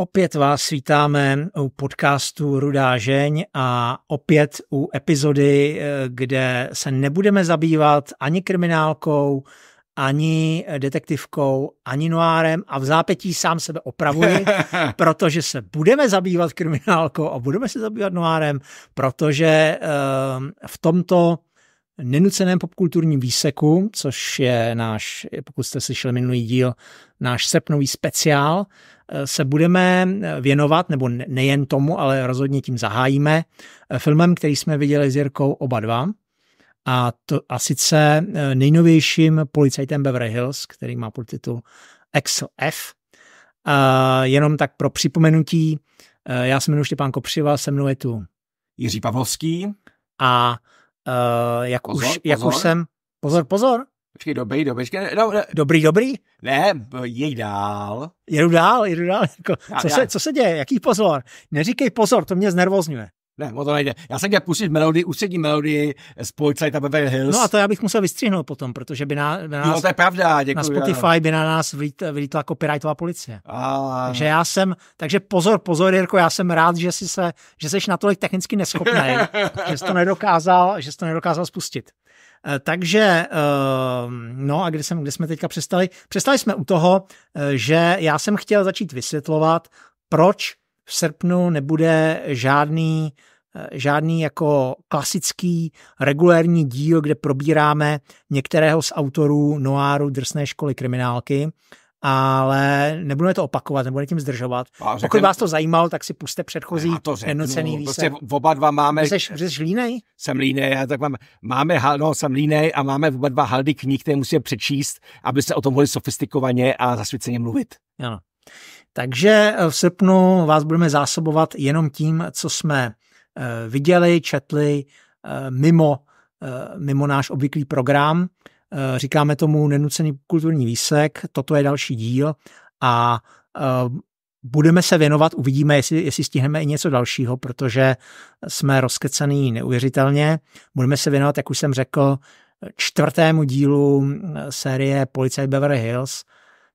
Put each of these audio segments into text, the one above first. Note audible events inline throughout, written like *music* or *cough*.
Opět vás vítáme u podcastu Rudá žeň a opět u epizody, eh, kde se nebudeme zabývat ani kriminálkou, ani detektivkou, ani noárem a v zápětí sám sebe opravuji, *laughs* protože se budeme zabývat kriminálkou a budeme se zabývat noárem, protože eh, v tomto nenuceném popkulturním výseku, což je náš, pokud jste slyšeli minulý díl, náš srpnový speciál, se budeme věnovat, nebo nejen tomu, ale rozhodně tím zahájíme, eh, filmem, který jsme viděli s Jirkou oba dva, a, to, a sice eh, nejnovějším policajtem Beverly Hills, který má podtitul Excel F. A jenom tak pro připomenutí, eh, já se jmenuji Štěpán Kopřiva, se mnou je tu Jiří Pavlovský. A a jak, pozor, už, jak už jsem, pozor, pozor, Počkej, dobrý, dobrý. No, ne, no. Dobrý, dobrý? Ne, jej dál. Jedu dál, jedu dál. Jako, já, co, já. Se, co se děje? Jaký pozor? Neříkej pozor, to mě znervozňuje. Ne, o to nejde. Já jsem chtěl pustit melodii, ústřední melodii z Policajta Beverly Hills. No a to já bych musel vystřihnout potom, protože by na, by na nás, jo, to je pravda, děkuji, na Spotify ano. by na nás vylítla copyrightová policie. A... Takže já jsem, takže pozor, pozor, Jirko, já jsem rád, že jsi se, že jsi natolik technicky neschopný, *laughs* že jsi to nedokázal, že jsi to nedokázal spustit. Eh, takže, ehm, no a kde, jsem, kde jsme teďka přestali? Přestali jsme u toho, eh, že já jsem chtěl začít vysvětlovat, proč v srpnu nebude žádný eh, žádný jako klasický regulérní díl, kde probíráme některého z autorů Noáru drsné školy kriminálky, ale nebudeme to opakovat, nebudeme tím zdržovat. řekne... Pokud vás to zajímalo, tak si puste předchozí to řeknu, jednocený výsek. Prostě oba dva máme... Jsi, jsi línej? Jsem línej, já tak mám, máme, no, jsem línej a máme oba dva haldy knih, které musíme přečíst, aby se o tom mohli sofistikovaně a zasvěceně mluvit. Ano. Takže eh, v srpnu vás budeme zásobovat jenom tím, co jsme eh, viděli, četli eh, mimo, mimo náš obvyklý program. Eh, říkáme tomu nenucený kulturní výsek, toto je další díl a eh, budeme se věnovat, uvidíme, jestli, jestli stihneme i něco dalšího, protože jsme rozkecený neuvěřitelně. Budeme se věnovat, jak už jsem řekl, čtvrtému dílu eh, série Policej Beverly Hills,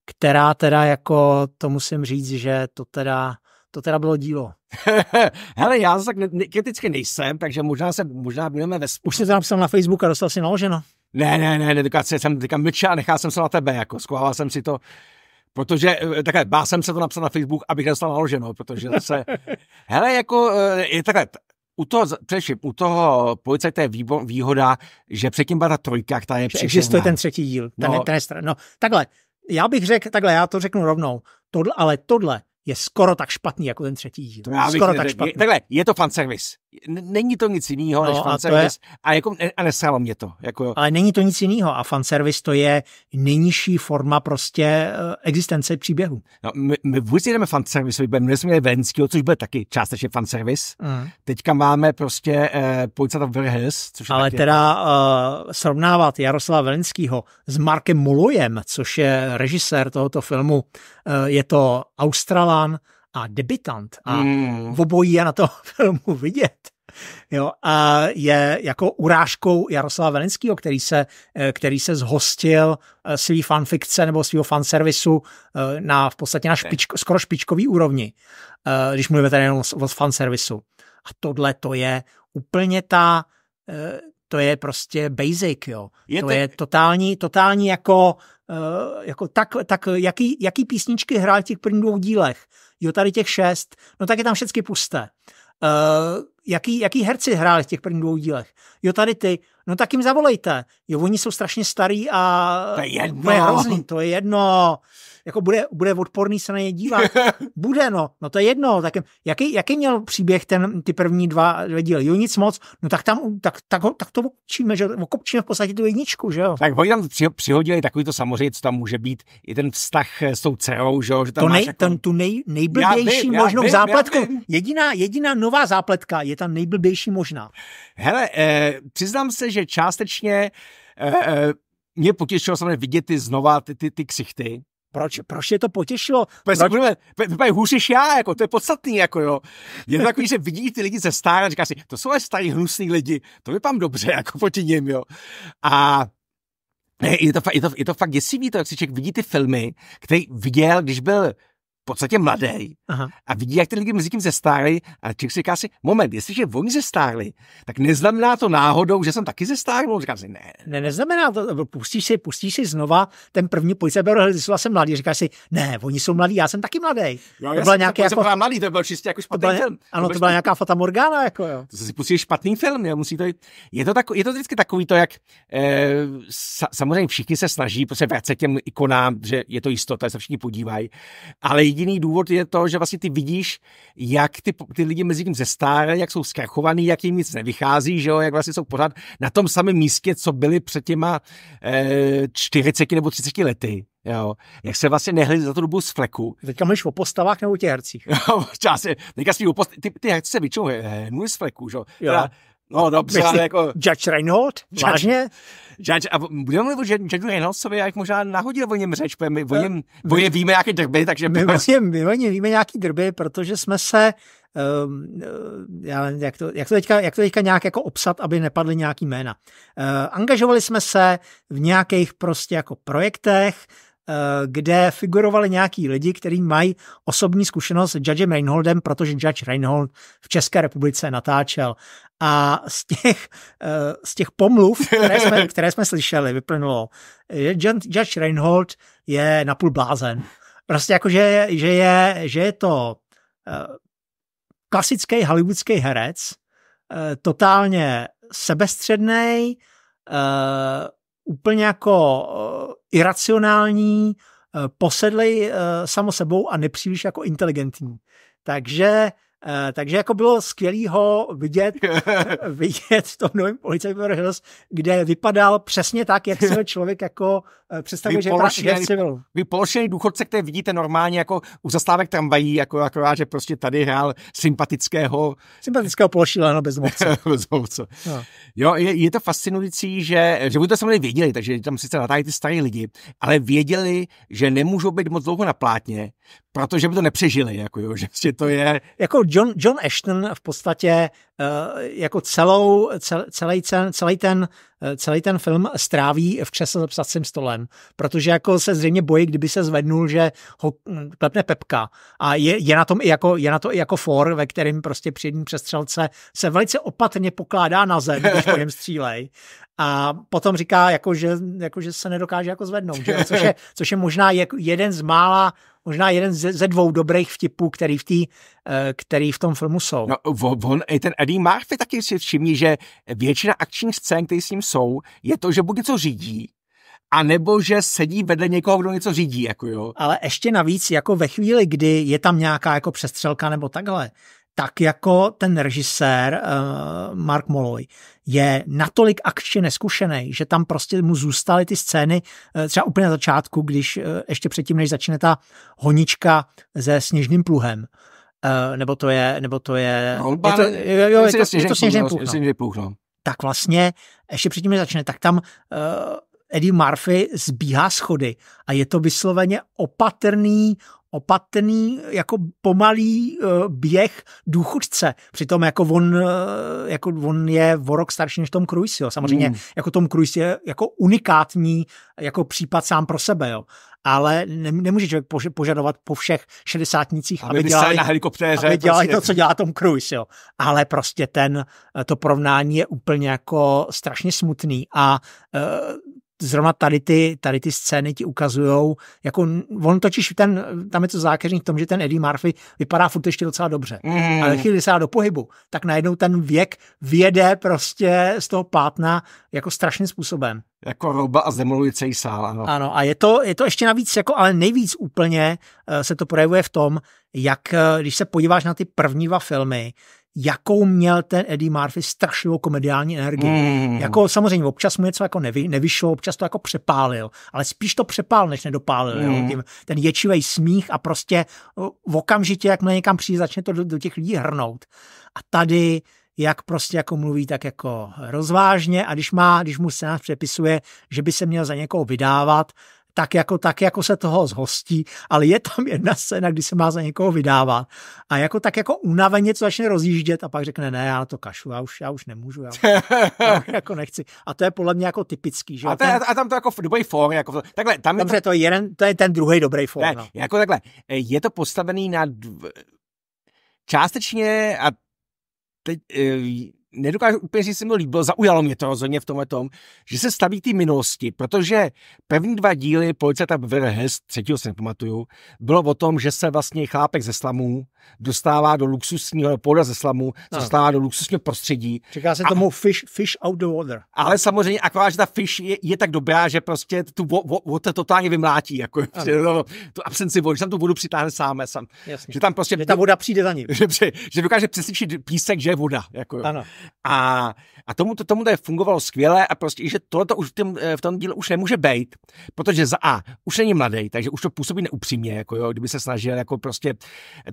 která teda jako, to musím říct, že to teda to teda bylo dílo. *laughs* Hele, já tak ne- kriticky nejsem, takže možná se, možná budeme ve... Už jsi to napsal na Facebook a dostal si naloženo ne, ne, ne, ne teďka jsem teďka mlčel a nechal jsem se na tebe, jako schoval jsem si to, protože eh, takhle, bál jsem se to napsat na Facebook, abych dostal naloženo, no, protože zase, *laughs* hele, jako, eh, je takhle, u toho, především, u toho policajta je výbo, výhoda, že předtím byla ta trojka, která je příšerná. Existuje ten třetí díl, ten, no. ten, ten, no, takhle, já bych řekl, takhle, já to řeknu rovnou, tohle, ale tohle je skoro tak špatný jako ten třetí díl. já skoro tak tak špatný. Je, takhle, je to fanservice. Není to nic jiného no, než fanservice. A, je... Jako- a, jako, a nesálo mě to. Jako... Ale není to nic jiného. A fanservice to je nejnižší forma prostě eh, existence příběhu. No, my, my vůbec jdeme fanservice, my jsme měli Venskýho, což byl taky částečně fanservice. Mm. Teďka máme prostě eh, Policata Verhes, což Ale taky... teda eh, srovnávat Jaroslava Velenského s Markem Molojem, což je režisér tohoto filmu, Eh, je to Australan a debitant a mm. obojí je na to *laughs* filmu vidět. Jo, a je jako urážkou Jaroslava Velinského, který se, eh, který se zhostil eh, svý fanfikce nebo svého fanservisu na, v podstatě na špičko, skoro špičkový úrovni, když mluvíme tady jenom o fanservisu. A tohle to je úplně ta, to je prostě basic, jo. Je to, to je totální, totální jako Eh, jako tak, tak jaký, jaký písničky hrál těch prvních dvou dílech? Jo, tady těch šest, no tak je tam všechny pusté. Uh, jaký, jaký herci hráli v těch prvních dvou dílech? Jo, tady ty. No tak jim zavolejte. Jo, oni jsou strašně starý a to je jedno. To je, hrozný, to je jedno jako bude, bude odporný se na ně dívat. *laughs* bude, no, no to je jedno. Tak, jaký, jaký měl příběh ten, ty první dva díly? Jo, nic moc, no tak tam, tak, tak, ho, tak to okopčíme, že okopčíme v podstatě tu jedničku, že jo. Tak oni tam přihodili takový to samozřejmě, co tam může být, i ten vztah s tou dcerou, že jo. Že tam to nej, jako... ten, tu nej, nejblbější já možnou já zápletku. Já vím. Jediná, jediná nová zápletka je ta nejblbější možná. Hele, eh, přiznám se, že částečně eh, eh, mě potěšilo samozřejmě vidět ty znova ty, ty, ty ksichty, proč, proč je to potěšilo? Budeme, proč... hůř než já, jako, to je podstatný. Jako, jo. Je to takový, že vidí ty lidi ze stáry a říká si, to jsou ale starý hnusný lidi, to vypadám dobře, jako proti nim. Jo. A je to, je, to, je to fakt děsivý, to, jak si člověk vidí ty filmy, který viděl, když byl podstatě mladý Aha. a vidí, jak ty lidi mezi tím zestárli a člověk si říká si, moment, jestliže oni zestárli, tak neznamená to náhodou, že jsem taky zestárl? Říká si, ne. Ne, neznamená to, pustíš si, pustíš si znova ten první policaj, byl jsem mladý, říká si, ne, oni jsou mladí, já jsem taky mladý. Jo, to byla nějaký jako... Byla mladý, to byl čistě jako špatný to byla, film. Ano, to, to byla nějaká Fata Morgana, jako jo. To si pustíš špatný film, jo, musí to jít. Je to, tako, je to vždycky takový to, jak e, sa, samozřejmě všichni se snaží prostě vracet těm ikonám, že je to jistota, se všichni podívají, ale jediný důvod je to, že vlastně ty vidíš, jak ty, ty lidi mezi tím zestárají, jak jsou zkrachovaný, jak jim nic nevychází, že jo, jak vlastně jsou pořád na tom samém místě, co byli před těma e, eh, 40 nebo 30 lety. Jo. Jak se vlastně nehli za tu dobu z fleku. Teďka mluvíš o postavách nebo těch hercích? *laughs* Jo, teďka spíš ty, ty herci se většinou eh, hnuli z fleku, že? Teda, No dobře, no, ale jako... Judge Reinhold? Vážně? Judge, a budeme mluvit o Judge Reynoldsovi, jak možná nahodil o něm řeč, protože my o eh, něm, o něm víme nějaké drby, takže... My, my, my o něm víme nějaké drby, protože jsme se Uh, já, jak, to, jak, to teďka, jak to teďka nějak jako obsat, aby nepadly nějaký jména. Uh, angažovali jsme se v nějakých prostě jako projektech, Eh, kde figurovali nějaký lidi, kteří mají osobní zkušenost s Judgem Reinholdem, protože Judge Reinhold v České republice natáčel. A z těch, eh, z těch pomluv, které jsme, *laughs* které jsme slyšeli, vyplynulo, že Judge Reinhold je napůl blázen. Prostě jako, že, že, je, že je to eh, klasický hollywoodský herec, totálně sebestřednej, úplně jako eh, iracionální, eh, posedlej eh, samo sebou a nepříliš jako inteligentní. Takže Eh, takže jako bylo skvělý ho vidět, *laughs* vidět v tom novém policajní kde vypadal přesně tak, jak si *laughs* člověk jako eh, představuje, že je civil. civilu. Vy pološený důchodce, které vidíte normálně jako u zastávek tramvají, jako akorát, že prostě tady hrál sympatického... Sympatického pološila, no, bez moce. *laughs* bez moce. No. Jo, je, je, to fascinující, že, že by to samozřejmě věděli, takže tam sice natáhli ty staré lidi, ale věděli, že nemůžou být moc dlouho na plátně, protože by to nepřežili, jako jo, *laughs* že vlastně to je... Jako John, John Ashton v podstatě uh, jako celou, cel, celý, ten, celý, eh, ten, celý ten film stráví v křesle za psacím stolem, protože jako se zřejmě bojí, kdyby se zvednul, že ho hm, klepne Pepka a je, je, na, tom i jako, je na to i jako for, ve kterém prostě při jedním přestřelce se velice opatrně pokládá na zem, když po něm střílej a potom říká, jako, že, jako, že se nedokáže jako zvednout, že? Což, je, což je možná jeden z mála možná jeden ze, ze dvou dobrých vtipů, který v, tý, eh, který v tom filmu jsou. No, on, i ten Eddie Murphy taky si všimní, že většina akčních scén, které s ním jsou, je to, že buď něco řídí, a nebo že sedí vedle někoho, kdo něco řídí, jako jo. Ale ještě navíc, jako ve chvíli, kdy je tam nějaká jako přestřelka nebo takhle, tak jako ten režisér uh, Mark Molloy je natolik akčně neskušený, že tam prostě mu zůstaly ty scény uh, třeba úplně na začátku, když uh, ještě předtím, než začne ta honička se sněžným pluhem. Uh, nebo to je, nebo to je... No, je to, jo, jo, je to, to sněžný pluh, no. pluh no. Tak vlastně, ještě předtím, než začne, tak tam uh, Eddie Murphy zbíhá schody a je to vysloveně opatrný, opatrný, jako pomalý eh, běh důchodce. Přitom jako on, eh, jako on je o rok starší než Tom Cruise. Jo. Samozřejmě mm. jako Tom Cruise je jako unikátní jako případ sám pro sebe. Jo. Ale ne, nemůže člověk požadovat po všech šedesátnicích, aby, aby dělali, na helikoptéře, aby prostě dělali prostě. to, co dělá Tom Cruise. Jo. Ale prostě ten, eh, to porovnání je úplně jako strašně smutný a zrovna tady ty, tady ty scény ti ukazujou, jako on totiž ten, tam je to zákeřní v tom, že ten Eddie Murphy vypadá furt ještě docela dobře, mm. ale chvíli se do pohybu, tak najednou ten věk věde prostě z toho pátna jako strašným způsobem. Jako roba a zemoluje celý sál, ano. Ano, a je to, je to ještě navíc, jako, ale nejvíc úplně eh, se to projevuje v tom, jak eh, když se podíváš na ty první dva filmy, jakou měl ten Eddie Murphy strašlivou komediální energii. Mm. Jako samozřejmě občas mu něco jako nevy, nevyšlo, občas to jako přepálil, ale spíš to přepál, než nedopálil. Mm. Jo, hmm. tím, ten ječivej smích a prostě v okamžitě, jak někam přijde, začne to do, do těch lidí hrnout. A tady jak prostě jako mluví, tak jako rozvážně a když má, když mu se nás přepisuje, že by se měl za někoho vydávat, tak jako, tak jako se toho zhostí, ale je tam jedna scéna, kdy se má za někoho vydávat a jako tak jako unaveně co začne rozjíždět a pak řekne, ne, já to kašu, já už, já už nemůžu, já, já jako nechci. A to je podle mě jako typický, že? A, ten, a tam to jako dobrý form, jako takhle. Tam Dobře, je to, to, je jeden, to je ten druhý dobrý form. Ne, no. Jako takhle, je to postavený na dv... částečně a teď eh, nedokážu úplně říct, se mi líbilo, zaujalo mě to rozhodně v tomhle tom, že se staví ty minulosti, protože první dva díly Policajta Beverly Hills, třetího se nepamatuju, bylo o tom, že se vlastně chlápek ze slamů dostává do luxusního, pohoda ze slamu, no. dostává do luxusního prostředí. Říká se a, tomu fish, fish out the water. Ale samozřejmě, akorát, že ta fish je, je tak dobrá, že prostě tu vodu totálně vymlátí, jako no, tu absenci vody, že tam tu vodu přitáhne sám, sám. Jasně. Že tam prostě... Že ta voda přijde za ním. *laughs* Že, že dokáže přesvědčit písek, že je voda. Jako, ano. A, a tomu to tomu fungovalo skvěle a prostě, že tohle už v tom, eh, v tom díle už nemůže být, protože za A, už není mladý, takže už to působí neupřímně, jako jo, kdyby se snažil jako prostě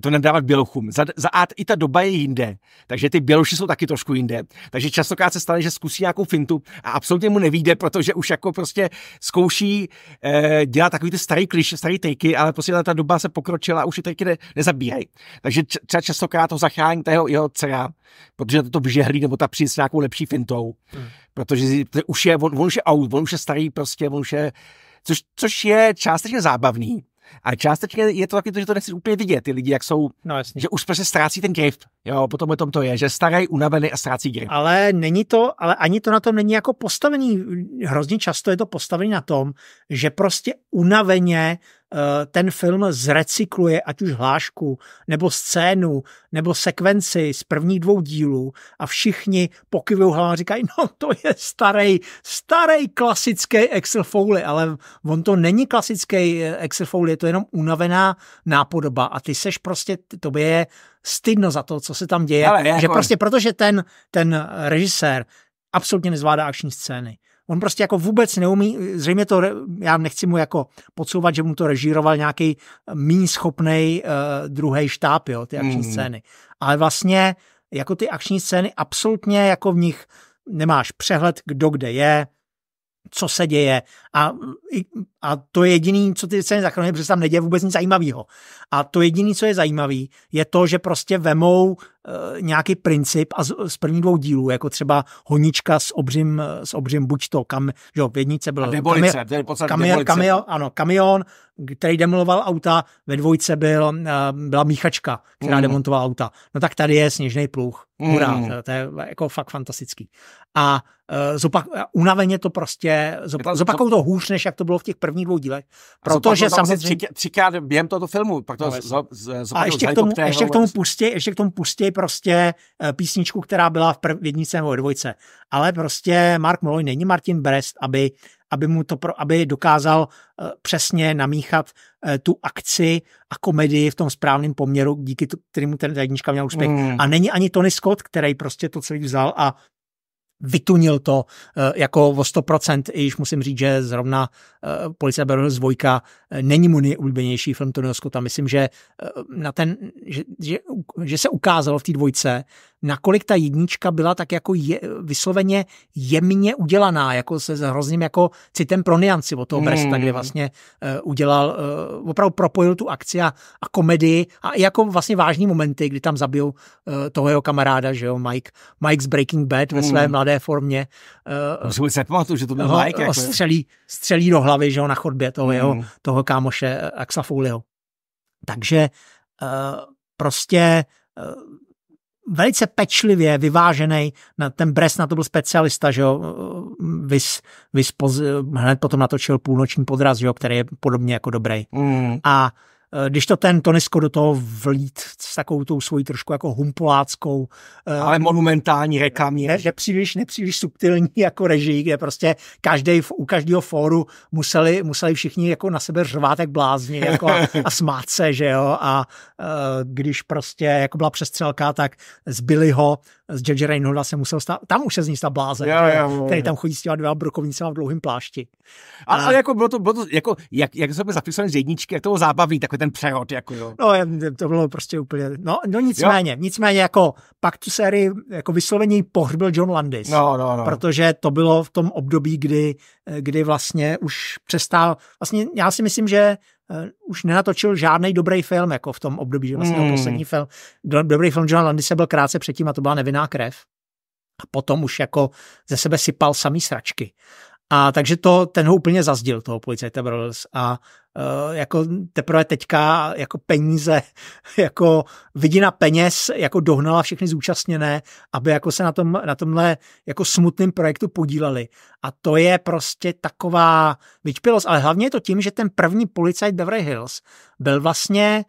to nedávat bělochům. Za, za A i ta doba je jinde, takže ty běloši jsou taky trošku jinde. Takže častokrát se stane, že zkusí nějakou fintu a absolutně mu nevíde, protože už jako prostě zkouší eh, dělat takový ty starý kliš, starý triky, ale prostě ta doba se pokročila a už ty triky ne, nezabíhají. Takže třeba častokrát to zachrání jeho, jeho dcera, protože to vyžehlí nebo ta přijít s nějakou lepší fintou, hmm. protože už je, on, on už je out, on už je starý prostě, on už je, což, což je částečně zábavný, a částečně je to taky to, že to nechci úplně vidět, ty lidi, jak jsou, no, jasně. že už prostě ztrácí ten grift. Jo, potom o tom to je, že starý, unavený a ztrácí grift. Ale není to, ale ani to na tom není jako postavený. Hrozně často je to postavený na tom, že prostě unaveně Eh, ten film zrecykluje ať už hlášku, nebo scénu, nebo sekvenci z prvních dvou dílů a všichni pokyvují hlavu a říkají, no to je starý, starý klasický Excel Foley, ale on to není klasický eh, Excel Foley, je to jenom unavená nápodoba a ty seš prostě, tobě je stydno za to, co se tam děje, ale jako... že prostě protože ten, ten režisér absolutně nezvládá akční scény On prostě jako vůbec neumí, zřejmě to, já nechci mu jako podsouvat, že mu to režíroval nějaký méně schopný uh, eh, druhý štáb, jo, ty akční mm. scény. Ale vlastně jako ty akční scény absolutně jako v nich nemáš přehled, kdo kde je, co se děje a, a to jediné, co ty scény zachrání, protože tam neděje vůbec nic zajímavého. A to jediné, co je zajímavé, je to, že prostě vemou e, nějaký princip a z, z první dvou dílů, jako třeba honička s obřím, eh, s obřím buď to, kam, že jo, v jednice byl ano, kamion, který demoloval auta, ve dvojce byl, eh, byla míchačka, která mm. demontovala auta. No tak tady je sněžný pluch. Hurá, mm. to, to je jako fakt fantastický. A Eh, zopak, unaveně to prostě, zopak, jako zopakou to hůř, než jak to bylo v těch prvních dvou dílech. Protože samozřejmě... Tři, třikrát během tohoto filmu. Pak to no, z, z, a ještě k tomu, ještě k tomu pustí ještě k tomu pustě prostě eh, písničku, která byla v, prv, v jednice nebo dvojce. Ale prostě Mark Molloy není Martin Brest, aby, aby, mu to pro, aby dokázal eh, přesně namíchat tu akci a komedii v tom správném poměru, díky kterému ten jednička měl úspěch. Mm. A není ani Tony Scott, který prostě to celý vzal a vytunil to eh, jako o 100%, i když musím říct, že zrovna eh, Policie Berlin z Vojka eh, není mu nejulíbenější film Tony Scotta. Myslím, že, na ten, že, že, že se ukázalo v té dvojce, nakolik ta jednička byla tak jako je, vysloveně jemně udělaná, jako se hrozným jako citem pro nianci od toho hmm. Bresta, kdy vlastně uh, udělal, uh, opravdu propojil tu akci a, a komedii a i jako vlastně vážní momenty, kdy tam zabijou uh, toho jeho kamaráda, že jo, Mike, Mike's Breaking Bad ve hmm. své hmm. mladé formě. Uh, Musím se pamatuju, že to byl Mike. Jako... Střelí, střelí do hlavy, že jo, na chodbě toho, hmm. jeho, toho kámoše Axa Takže uh, prostě velice pečlivě vyvážený. Ten Bres na to byl specialista, že jo, vys, vys poz, hned potom natočil půlnoční podraz, že jo, který je podobně jako dobrý. Mm. A Eh, když to ten Tonisko do toho vlít s takovou tou svojí trošku jako humpoláckou. Eh, Ale monumentální rekamě. Ne, nepříliš, nepříliš subtilní *laughs* jako režii, kde prostě každý, u každého fóru museli, museli všichni jako na sebe řvát jak blázni jako a, *laughs* a smát se, že jo. A eh, když prostě jako byla přestřelka, tak zbyli ho z J.J. Reynolda se musel stát, tam už se z ní stát blázen, jo, jo, jo, který tam chodí s těma dvěma brokovnicama v dlouhém plášti. A, a, a jako bylo to, bylo to jako, jak, jak jsme byli zapisovali z jedničky, jak to bylo zábavný, takový ten přehod. jako jo. No, to bylo prostě úplně, no, no nicméně, jo. nicméně jako pak tu sérii jako vyslovení pohrbil John Landis. No, no, no. Protože to bylo v tom období, kdy, kdy vlastně už přestál, vlastně já si myslím, že eh, už nenatočil žádný dobrý film, jako v tom období, že vlastně mm. poslední film, dobrý film John Landis, byl krátce předtím a to byla Nevinná krev. A potom už jako ze sebe sypal samý sračky. A takže to, ten ho úplně zazdil, toho policajta Brothers. A uh, jako teprve teďka jako peníze, *laughs* jako vidina peněz, jako dohnala všechny zúčastněné, aby jako se na, tom, na tomhle jako smutným projektu podíleli. A to je prostě taková vyčpělost, Ale hlavně je to tím, že ten první policajt Beverly Hills byl vlastně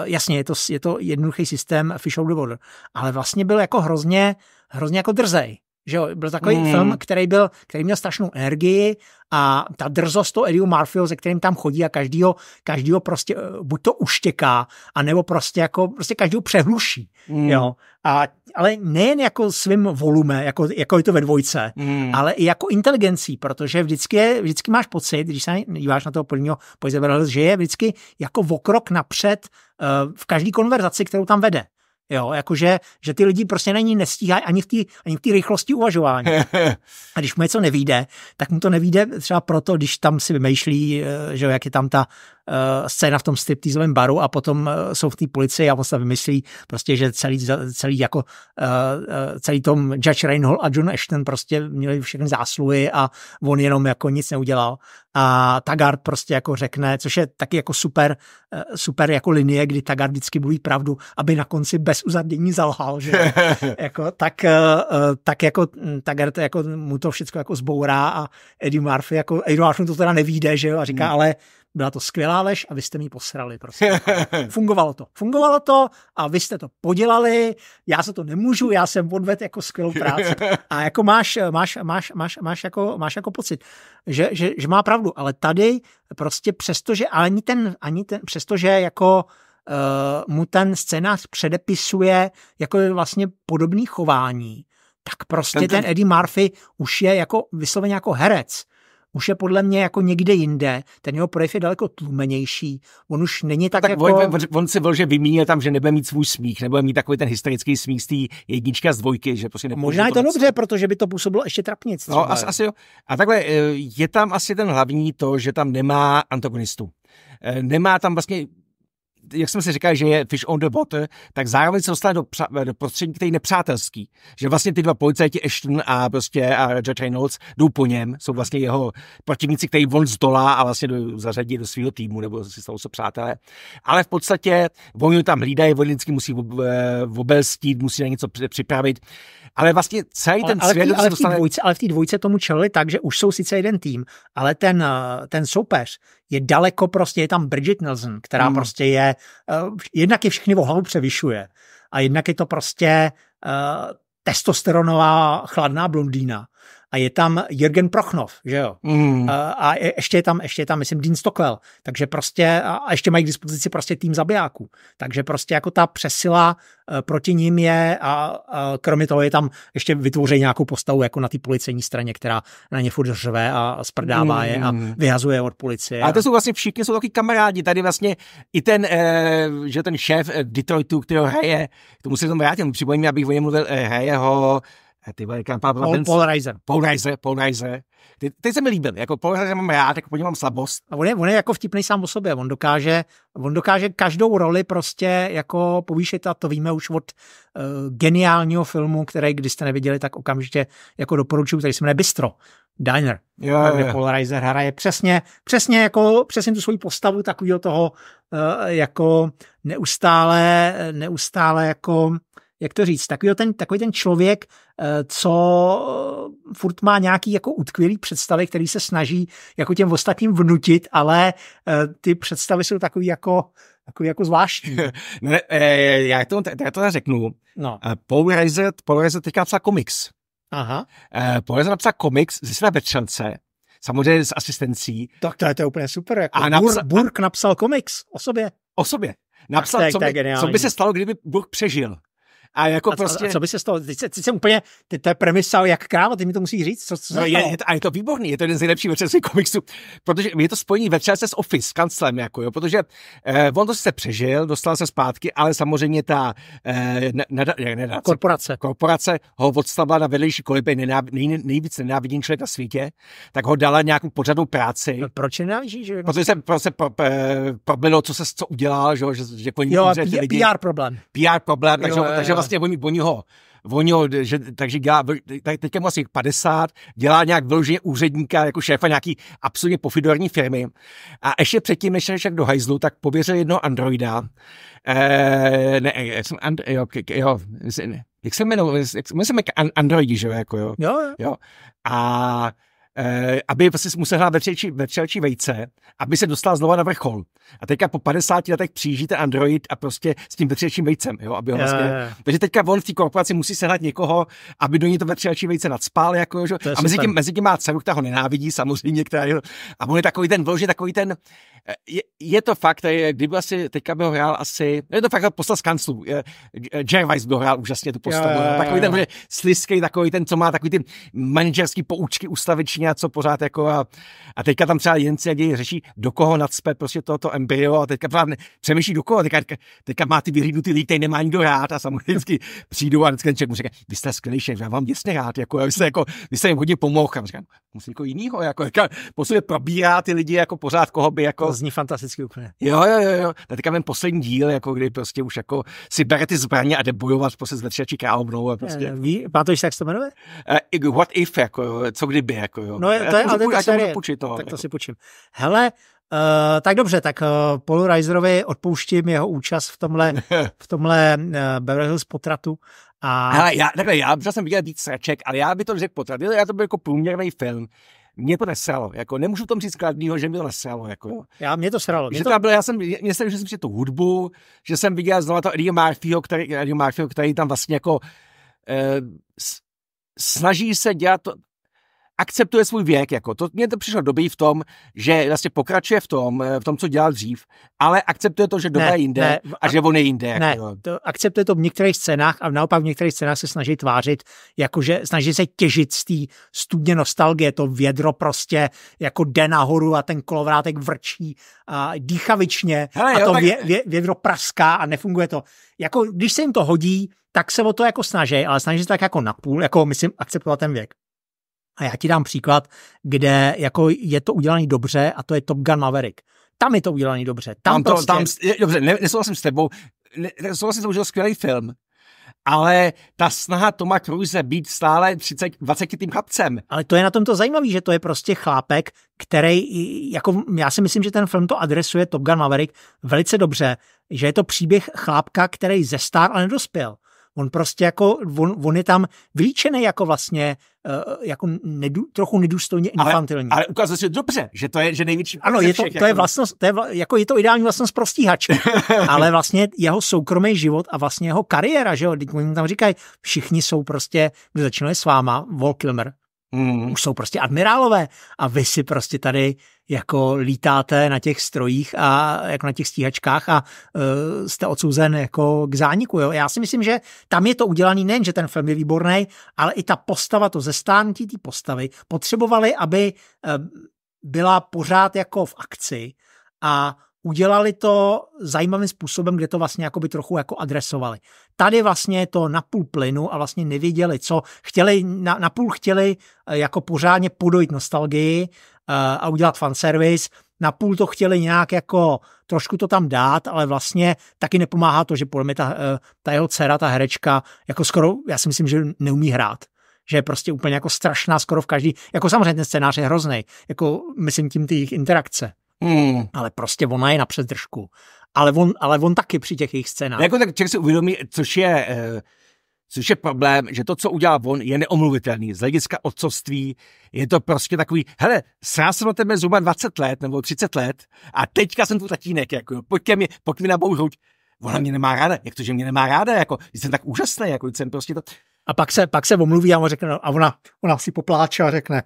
Uh, jasně, je to, je to jednoduchý systém Fish Out the Water, ale vlastně byl jako hrozně, hrozně jako drzej. Že jo? Byl takový mm. film, který, byl, který měl strašnou energii a ta drzost toho Eddieho Murphyho, se kterým tam chodí a každýho, každýho prostě eh, buď to uštěká, anebo prostě jako, prostě každýho přehluší. Mm. Jo? A, ale nejen jako svým volume, jako, jako je to ve dvojce, mm. ale i jako inteligencí, protože vždycky, je, vždycky máš pocit, když se díváš na toho prvního Poizebel, že je vždycky jako vokrok napřed uh, v každý konverzaci, kterou tam vede. Jo, jakože, že ty lidi prostě na ní nestíhají ani v té ani v tý rychlosti uvažování. *laughs* A když mu něco nevíde, tak mu to nevíde třeba proto, když tam si vymýšlí, eh, že jo, jak je tam ta Eh, scéna v tom striptýzovém baru a potom eh, jsou v té policii a on se vymyslí prostě, že celý, celý jako eh, celý tom Judge Reinhold a John Ashton prostě měli všechny zásluhy a on jenom jako nic neudělal. A Taggart prostě jako řekne, což je taky jako super, super jako linie, kdy Taggart vždycky mluví pravdu, aby na konci bez uzardění zalhal, že *laughs* jako, tak, tak jako hm, Taggart jako mu to všechno jako zbourá a Eddie Murphy, jako Eddie Murphy to teda nevíde, že jo, a říká, hmm. ale byla to skvělá lež a vy jste mi posrali. Prostě. *laughs* Fungovalo to. Fungovalo to a vy jste to podělali. Já se to nemůžu, já jsem odvedl jako skvělou práci. *laughs* A jako máš, máš, máš, máš, máš, jako, máš jako pocit, že, že, že má pravdu. Ale tady prostě že ani ten, ani ten že jako uh, mu ten scénář předepisuje jako vlastně podobný chování, tak prostě ten, ten, ten Eddie Murphy už je jako vysloveně jako herec už je podle mě jako někde jinde. Ten jeho projev je daleko tlumenější. On už není no tak, tak jako... On, on, on byl, že vymínil tam, že nebude mít svůj smích, nebude mít takový ten historický smích z té jednička z dvojky, že prostě Možná je to dobře, protože by to působilo ještě trapnic. No, asi, asi jo. A takhle eh, je tam asi ten hlavní to, že tam nemá antagonistu. Eh, nemá tam vlastně jak jsme si říkali, že je fish on the water, tak zároveň se dostane do, do prostředí, který je nepřátelský. Že vlastně ty dva policajti, Ashton a prostě a Judge Reynolds, jdou po něm, jsou vlastně jeho protivníci, který on zdolá a vlastně do, zařadí do svého týmu, nebo si stalo se přátelé. Ale v podstatě oni tam hlídají, oni musí v eh, obelstít, musí na něco připravit ale vlastně celý ten ale, svět ale, v té dostane... dvojce, dvojce tomu čelili tak, že už jsou sice jeden tým, ale ten, eh, ten soupeř je daleko prostě, je tam Bridget Nelson, která hmm. prostě je, uh, jednak je všechny o hlavu převyšuje a jednak je to prostě uh, testosteronová chladná blondýna, a je tam Jürgen Prochnov, že jo? Mm. A, a ještě je tam, ještě je tam, myslím, Dean Stockwell. Takže prostě, a ještě mají k dispozici prostě tým zabijáků. Takže prostě jako ta přesila e, proti ním je a, a kromě toho je tam ještě vytvoří nějakou postavu jako na té policejní straně, která na ně furt řve a sprdává mm. je a mm. vyhazuje od policie. A to jsou vlastně všichni, jsou taky kamarádi. Tady vlastně i ten, e, že ten šéf e, Detroitu, který hraje, musím tomu vrátit, tam připomínám, abych o něm mluvil, hraje ho a eh, ty vole, kam Paul, Paul Polarizer. Polarizer, Polarizer. Ty, ty se mi líbil, jako Polarizer mám já, tak po něm mám slabost. A on je, on je jako vtipný sám o sobě, on dokáže, on dokáže každou roli prostě jako povýšit a to víme už od uh, geniálního filmu, který když jste neviděli, tak okamžitě jako doporučuju, který se jmenuje Bistro, Diner, jo, jo, jo. Polarizer hraje přesně, přesně jako, přesně tu svoji postavu takového toho uh, jako neustále, neustále jako jak to říct, takový ten, takový ten člověk, eh, co furt má nějaký jako utkvělý představy, který se snaží jako těm ostatním vnutit, ale eh, ty představy jsou takový jako, takový jako zvláštní. *laughs* ne, eh, já, to, já to řeknu. No. Paul Reiser, Paul Reiser teďka napsal komiks. Aha. Paul Reiser napsal komiks ze své vetřence, samozřejmě s asistencí. Tak to je to úplně super. Jako a napsal, Burk napsal komiks o sobě. O sobě. Napsal, tak, co, by, co by se stalo, kdyby Bůh přežil. A jako a, prostě... a, co by se z toho, teď, se, teď jsem úplně, teď to je premisa, jak kráva, ty mi to musíš říct, co, co no, je, je, to, a je to výborný, je to jeden z nejlepších večerských komiksů, protože je to spojení večerce s Office, s kanclem, jako jo, protože eh, on to se přežil, dostal se zpátky, ale samozřejmě ta eh, nada, ne, nadace, korporace. korporace ho odstavila na vedlejší kolibě nenáv, nej, nejvíc nenávidím člověk na světě, tak ho dala nějakou pořadnou práci. No, proč Že... Protože se prostě pro, pro, pro, eh, pro, co se co udělal, že, že, že, že jako jo, PR, lidi. PR problém. PR problém, takže, jo, takže vlastně vlastně oni, oni ho, oni ho že, takže dělá, tak je mu asi 50, dělá nějak vyloženě úředníka, jako šéfa nějaký absolutně pofidorní firmy. A ještě předtím, než šel do hajzlu, tak pověřil jednoho androida. Eh, ne, eh, jsem and, jo, jo, jak se jmenoval, jak, se jmenuje androidi, že jo, jako jo. Jo, jo. jo. A eh, aby vlastně musel hrát ve včelčí, vejce, aby se dostal znova na vrchol. A teďka po 50 letech přijíždí ten Android a prostě s tím vetřelčím vejcem. Jo, aby ho vlastně... yeah. je. Takže teďka on v té korporaci musí sehnat někoho, aby do ní to vetřelčí vejce nadspál. Jako, že? A mezi tím, mezi tím má dceru, která ho nenávidí samozřejmě, která, a on je takový ten, vložně takový ten, Eh, je, je to fakt, eh, kdyby asi teďka by ho hrál asi, je to fakt postava z kanclu, Gervais eh, by ho hrál úžasně tu postavu, jo, jo, no. jo. takový ten sliský, takový ten, co má takový ty manažerský poučky ustavičně a co pořád jako a, a teďka tam třeba jen si řeší, do koho nadspe prostě tohoto embryo a teďka právě ne, přemýšlí do koho, teďka, teďka má ty vyhlídnutý lidi, který nemá nikdo rád a samozřejmě *laughs* přijdu a vždycky ten člověk mu říká, vy jste skvělý šéf, já vám děsně rád, jako, vy jste, jako, vy jste jim hodně pomohl. A říkám, musí jako jinýho, jako, jako posledně probírá ty lidi jako pořád, koho by jako... To zní fantasticky úplně. Jo, jo, jo, jo. Tady teďka ten poslední díl, jako kdy prostě už jako si bere ty zbraně a jde bojovat prostě s letřečí královnou a prostě... Eh, ví, pamatuješ se, jak se to jmenuje? Uh, what if, jako jo, co kdyby, jako jo. No je, to je, ale to, je to no, Tak to jako. si půjčím. Hele, Uh, tak dobře, tak uh, Polu Reiserovi odpouštím jeho účast v tomhle, *laughs* v tomhle uh, Beverly Hills potratu a... Hele, já, takhle, já jsem viděl víc sraček, ale já bych to řekl potradil, já to byl jako průměrný film mě to nesralo. Jako, nemůžu v tom říct kladného, že mě to nesralo. Jako. Já, mě to sralo. Mě že to... Tam já jsem, mě jsem, že jsem přišel tu hudbu, že jsem viděl znovu to Eddie Murphyho, který, Eddie Murphyho, který tam vlastně jako eh, snaží se dělat to, akceptuje svůj věk. Jako. To mě to přišlo dobrý v tom, že vlastně pokračuje v tom, eh, v tom, co dělal dřív, ale akceptuje to, že doba je jinde ne, a že on je jinde. Jako ne, jako. to akceptuje to v některých scénách a naopak v některých scénách se snaží tvářit, jakože snaží se těžit z té studně nostalgie, to vědro prostě jako jde nahoru a ten kolovrátek vrčí a dýchavičně Hele, a jo, to tak... vě, vě, vědro praská a nefunguje to. Jako když se jim to hodí, tak se o to jako snaží, ale snaží se tak jako napůl, jako myslím akceptovat ten věk. A já ti dám příklad, kde jako je to udělané dobře a to je Top Gun Maverick. Tam je to udělané dobře. Tam, tam, to, prostě... tam dobře, ne, nesouhlasím s tebou. Ne, s to už skvělý film ale ta snaha Toma Cruise být stále 30, 20 tým chlapcem. Ale to je na tom to zajímavé, že to je prostě chlápek, který, jako já si myslím, že ten film to adresuje Top Gun Maverick velice dobře, že je to příběh chlápka, který zestár a nedospěl. On prostě jako, on, on je tam vylíčený jako vlastně Eh, jako nedů, trochu nedůstojně infantilní. Ale, ale ukazuje se dobře, že to je že největší. Ano, je to, všech, to, jako... je vlastnost, to je, jako je to ideální vlastnost pro stíhače, *laughs* ale vlastně jeho soukromý život a vlastně jeho kariéra, že jo, teď oni tam říkají, všichni jsou prostě, kdo začínali s váma, Volkilmer, mm. už jsou prostě admirálové a vy si prostě tady jako lítáte na těch strojích a jako na těch stíhačkách a uh, jste odsouzen jako k zániku. Jo? Já si myslím, že tam je to udělané nejen, že ten film je výborný, ale i ta postava, to zestánutí té postavy, potřebovali, aby uh, byla pořád jako v akci a udělali to zajímavým způsobem, kde to vlastně jako by trochu jako adresovali. Tady vlastně to na půl plynu a vlastně nevěděli, co chtěli, na, na půl chtěli e, jako pořádně podojit nostalgii Eh, a udělat fanservice. Na půl to chtěli nějak jako trošku to tam dát, ale vlastně taky nepomáhá to, že podle mě ta, eh, ta jeho dcera, ta herečka, jako skoro, já si myslím, že neumí hrát že je prostě úplně jako strašná skoro v každý, jako samozřejmě ten scénář je hrozný, jako myslím tím ty jejich interakce. hmm. Ale prostě ona je na předdržku. Ale on, ale on taky při těch jejich scénách. Jako tak člověk si uvědomí, což je eh Což je problém, že to, co udělá on, je neomluvitelný. Z hlediska otcovství je to prostě takový, hele, srál jsem na tebe zhruba 20 let nebo 30 let a teďka jsem tu tatínek, jako jo, ke mi, pojď mi bouřuť. Ona mě nemá ráda, jak to, že mě nemá ráda, jako, jsem tak úžasný, jako, jsem prostě to... A pak se, pak se omluví a, on řekne, no, a ona, ona si popláče a řekne,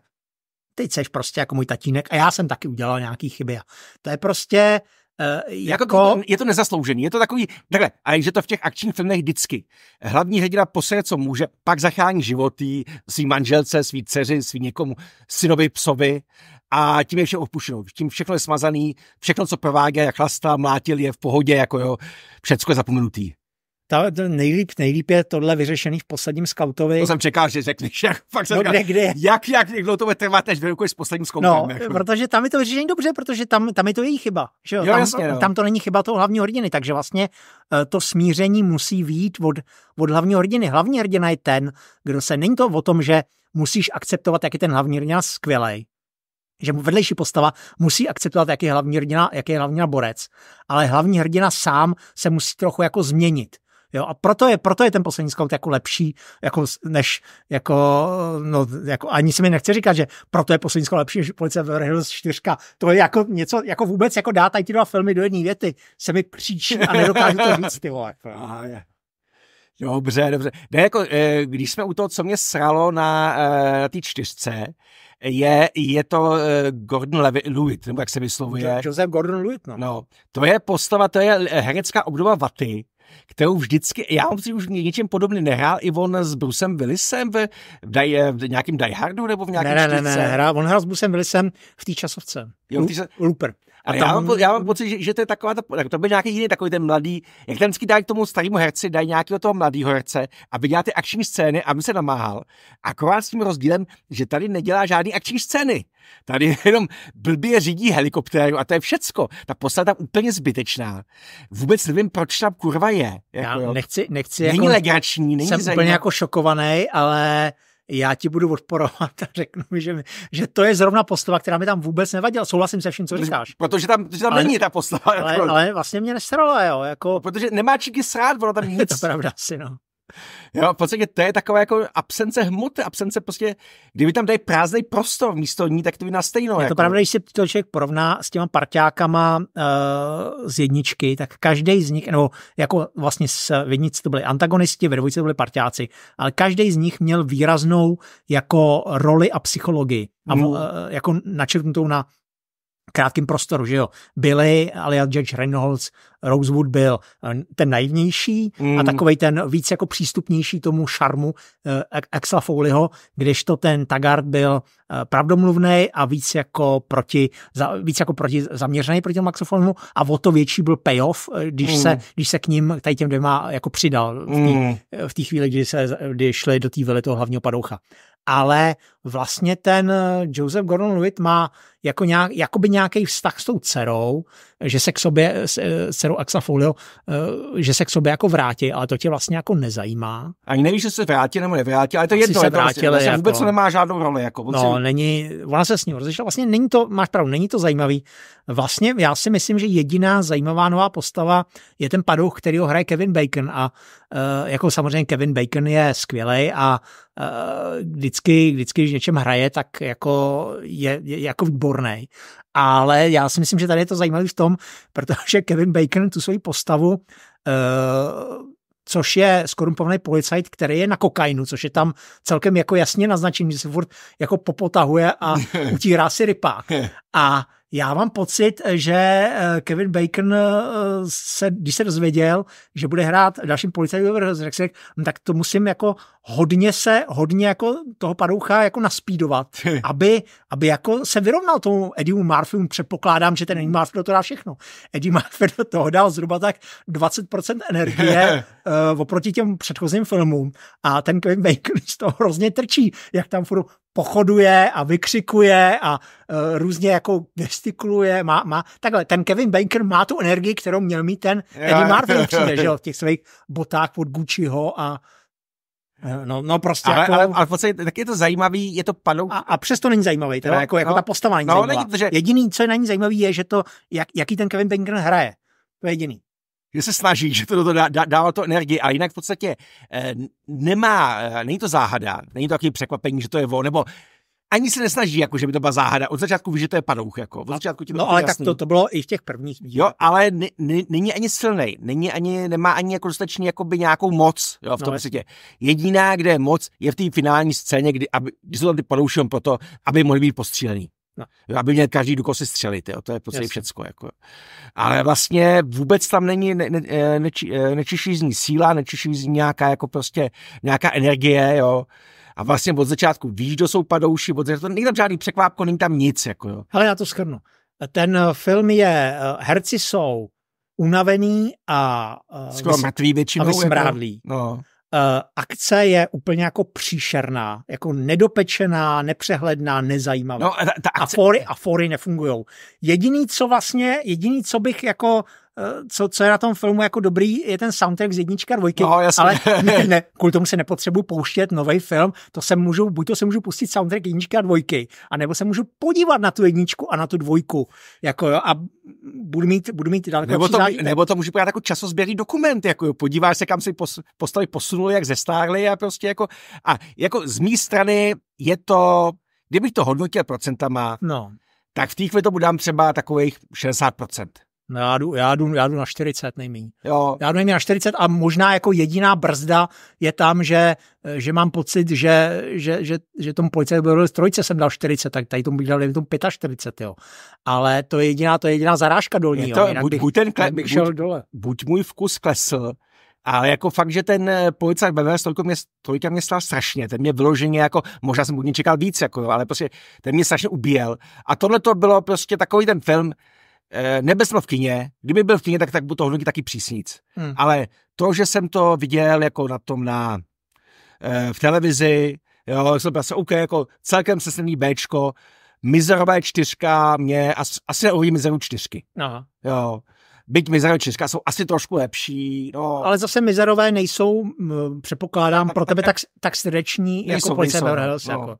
teď seš prostě jako můj tatínek a já jsem taky udělal nějaký chyby. A to je prostě, Eh, jako... jako je to nezasloužený, je to takový, takhle, a že to v těch akčních filmech vždycky. Hlavní hrdina posede, co může, pak zachrání životy svý manželce, svý dceři, svý někomu, synovi, psovi a tím je vše opuštěno. Tím všechno je smazaný, všechno, co prováděl, jak chlasta, mlátil, je v pohodě, jako jo, všechno je zapomenutý ta, nejlíp, nejlíp je tohle vyřešený v posledním skautovi. To jsem čekal, že řekneš, jak, fakt jsem no, kde, kde? jak, jak, jak dlouho to bude trvat, než vyrukuješ s posledním skautem. No, jako. protože tam je to vyřešení dobře, protože tam, tam je to její chyba. Že jo? tam, jasně, no. tam to není chyba toho hlavního hrdiny, takže vlastně eh, to smíření musí výjít od, od hlavního hrdiny. Hlavní hrdina je ten, kdo se, není to o tom, že musíš akceptovat, jak je ten hlavní hrdina skvělej, že vedlejší postava musí akceptovat, jaký je hlavní hrdina, jaký je hlavní hrdina borec, ale hlavní hrdina sám se musí trochu jako změnit. Jo, a proto je, proto je ten poslední skok jako lepší, jako než, jako, no, jako, ani se mi nechce říkat, že proto je poslední skok lepší, než policie Beverly Hills 4. To je jako něco, jako vůbec, jako dá tady ty dva filmy do jedné věty, se mi příčí a nedokážu to říct, ty vole. Aha, *laughs* no, je. Dobře, dobře. Ne, jako, eh, když jsme u toho, co mě sralo na, eh, na té čtyřce, je, je to eh, Gordon Lewitt, nebo jak se vyslovuje. Joseph Gordon Lewitt, no. no. to je postava, to je herecká obdoba Vaty, kterou vždycky, já si už něčem podobným nehrál i on s Brusem Willisem v, v, eh, v nějakém Die Hardu nebo v nějakém ne, ne, ne, ne, ne, hrál, on hrál s Brusem Willisem v té časovce. Jo, v tý... Looper. A, tam... já, mám, já mám pocit, že, že to je taková, ta, to by nějaký jiný takový ten mladý, jak ten vždycky dají k tomu starému herci, dají nějakého toho mladého herce, aby dělal ty akční scény, aby se namáhal. A s tím rozdílem, že tady nedělá žádný akční scény. Tady *laughs* jenom blbě řídí helikoptéru a to je všecko. Ta postava tam úplně zbytečná. Vůbec nevím, proč tam kurva je. Jako, Já nechci, nechci. Není jako, legrační, není Jsem zajímavý. úplně jako šokovaný, ale já ti budu odporovat a řeknu mi, že, že to je zrovna postava, která mi tam vůbec nevadila. Souhlasím se vším, co říkáš. Protože tam, protože tam ale, není ta postava. Ale, jako- ale, vlastně mě nestrala, jo. Jako... Protože nemá čiky srát, ono tam *laughs* nic. to pravda si, no. Jo, v podstatě to je taková jako absence hmoty, absence prostě, kdyby tam dají prázdný prostor místo ní, tak to by na stejno. Je to jako. pravda, když si to člověk porovná s těma parťákama uh, z jedničky, tak každý z nich, nebo jako vlastně z jednici to byli antagonisti, ve dvojici to byli parťáci, ale každý z nich měl výraznou jako roli a psychologii, a, hmm. uh, jako načrtnutou na krátkém prostoru, že jo, Billy, alias Judge Reynolds, Rosewood byl eh, ten naivnější mm. a takovej ten víc jako přístupnější tomu šarmu uh, eh, Axla Foleyho, kdežto ten Taggart byl uh, eh, pravdomluvný a víc jako proti, za, víc jako proti zaměřený proti tomu Axla a o to větší byl payoff, když, mm. se, když se k ním tady těm dvěma jako přidal v té mm. chvíli, kdy, se, kdy šli do té vily toho hlavního padoucha ale vlastně ten eh, Joseph Gordon-Levitt má jako nějak, jakoby nějaký vztah s tou dcerou, že se k sobě, s eh, dcerou Axa Folio, eh, že se k sobě jako vrátí, ale to tě vlastně jako nezajímá. Ani nevíš, že se vrátí nebo nevrátí, ale to je jedno. Se je to vlastně, vlastně jako... vůbec nemá žádnou roli. Jako, no, si... není, ona se s ním rozešla. Vlastně není to, máš pravdu, není to zajímavý. Vlastně já si myslím, že jediná zajímavá nová postava je ten padouch, který ho hraje Kevin Bacon a Eh, jako samozřejmě Kevin Bacon je skvělý a eh, vždycky, vždycky, když něčem hraje, tak jako je, je jako výborný. Ale já si myslím, že tady je to zajímavé v tom, protože Kevin Bacon tu svoji postavu eh, což je skorumpovaný policajt, který je na kokainu, což je tam celkem jako jasně naznačený, že se furt jako popotahuje a *laughs* utírá si rypák. A já mám pocit, že eh, Kevin Bacon, eh, se, když se dozvěděl, že bude hrát dalším policajtem, tak si hmm, řekl, tak to musím jako hodně se, hodně jako toho padoucha jako naspídovat, *laughs* aby, aby jako se vyrovnal tomu Edimu Murphymu. Předpokládám, že ten Eddie Murphy to dá všechno. Eddie Murphy do toho dal zhruba tak 20% energie uh, *laughs* oproti těm předchozím filmům a ten Kevin Bacon z toho hrozně trčí, jak tam furt pochoduje a vykřikuje a uh, různě jako gestikuluje, má, má, takhle, ten Kevin Bacon má tu energii, kterou měl mít ten Eddie Martin *laughs* přijde, že jo, v těch svých botách od Gucciho a e, No, no prostě ale, jako... ale, ale v podstatě tak je to zajímavý, je to panou... A, a přesto není zajímavý, teda, no, jako, jako no, ta postava není no, zajímavá. Není, že... Jediný, co je na ní zajímavý, je, že to, jak, jaký ten Kevin Bacon hraje. To je jediný že se snaží, že to dá, dá, dává to energii a jinak v podstatě eh, nemá, eh, není to záhada, není to taky překvapení, že to je on, nebo ani se nesnaží, jako, že by to byla záhada. Od začátku víš, že to je padouch. Jako. Od začátku ti no, ale jasný. tak to, to, bylo i v těch prvních dílech. Jo, ale n- n- není ani silný, není ani, nemá ani jako dostatečně jakoby nějakou moc jo, v no, tom no, světě. Jediná, kde je moc, je v té finální scéně, kdy, aby, kdy jsou tam ty padouši proto, aby mohli být postřílený. No, aby měl každý do si střelit, jo, to je v podstatě všecko. Jako. Ale vlastně vůbec tam není ne, ne, e, neči, e, ní síla, ní nějaká, jako prostě, nějaká energie, jo. A vlastně od začátku víš, kdo jsou padouši, od začátku, není tam žádný překvápko, není tam nic. Jako, jo. Hele, já to schrnu. Ten e, film je, herci jsou unavený a uh, skoro většinou. A vysmrádlý. Jako, no. Eh, akce je úplně jako příšerná, jako nedopečená, nepřehledná, nezajímavá. No, ta, ta akce... A fory a fory nefungují. Jediný, co vlastně, jediný, co bych jako co, co je na tom filmu jako dobrý, je ten soundtrack z jednička dvojky, no, ale *laughs* ne, ne, kvůli tomu se nepotřebuji pouštět nový film, to se můžu, buď to se můžu pustit soundtrack jednička a dvojky, anebo se můžu podívat na tu jedničku a na tu dvojku, jako jo, a budu mít, budu mít daleko nebo to, nebo to můžu podívat jako časozběrný dokument, jako jo, podíváš se, kam si pos, postavy posunuli, jak zestárly a prostě jako, a jako z mé strany je to, kdybych to hodnotil procentama, no. tak v té chvíli to dám třeba takových 60%. No já jdu, já jdu, já jdu na 40 nejméně. Já jdu nejméně na 40 a možná jako jediná brzda je tam, že, že mám pocit, že, že, že, že tomu policajtu byl z trojce jsem dal 40, tak tady tomu bych dal tomu 45, jo. Ale to je jediná, to je jediná zarážka dolní, je to, jo. Jinak buď, bych, buď ten kle, bych šel buď, dole. buď můj vkus klesl, ale jako fakt, že ten eh, policajt Beverly Stojko mě, trojka mě stál strašně, ten mě vyloženě jako, možná jsem buď čekal víc, jako, ale prostě ten mě strašně ubíjel. A tohle to bylo prostě takový ten film, Eh, nebyl jsem v kině, kdyby byl v kině, tak, tak by to hodnotí taky přísnic. Hmm. Ale to, že jsem to viděl jako na tom na, eh, v televizi, jo, jsem byl se OK, jako celkem se snímí Bčko, Mizerové čtyřka mě, as, asi neuhodí mizeru čtyřky. Aha. Jo. Byť mizerové čtyřka jsou asi trošku lepší. No. Ale zase mizerové nejsou, m, předpokládám, tak, pro tebe tak, tak srdeční jako policie No. Jako. No.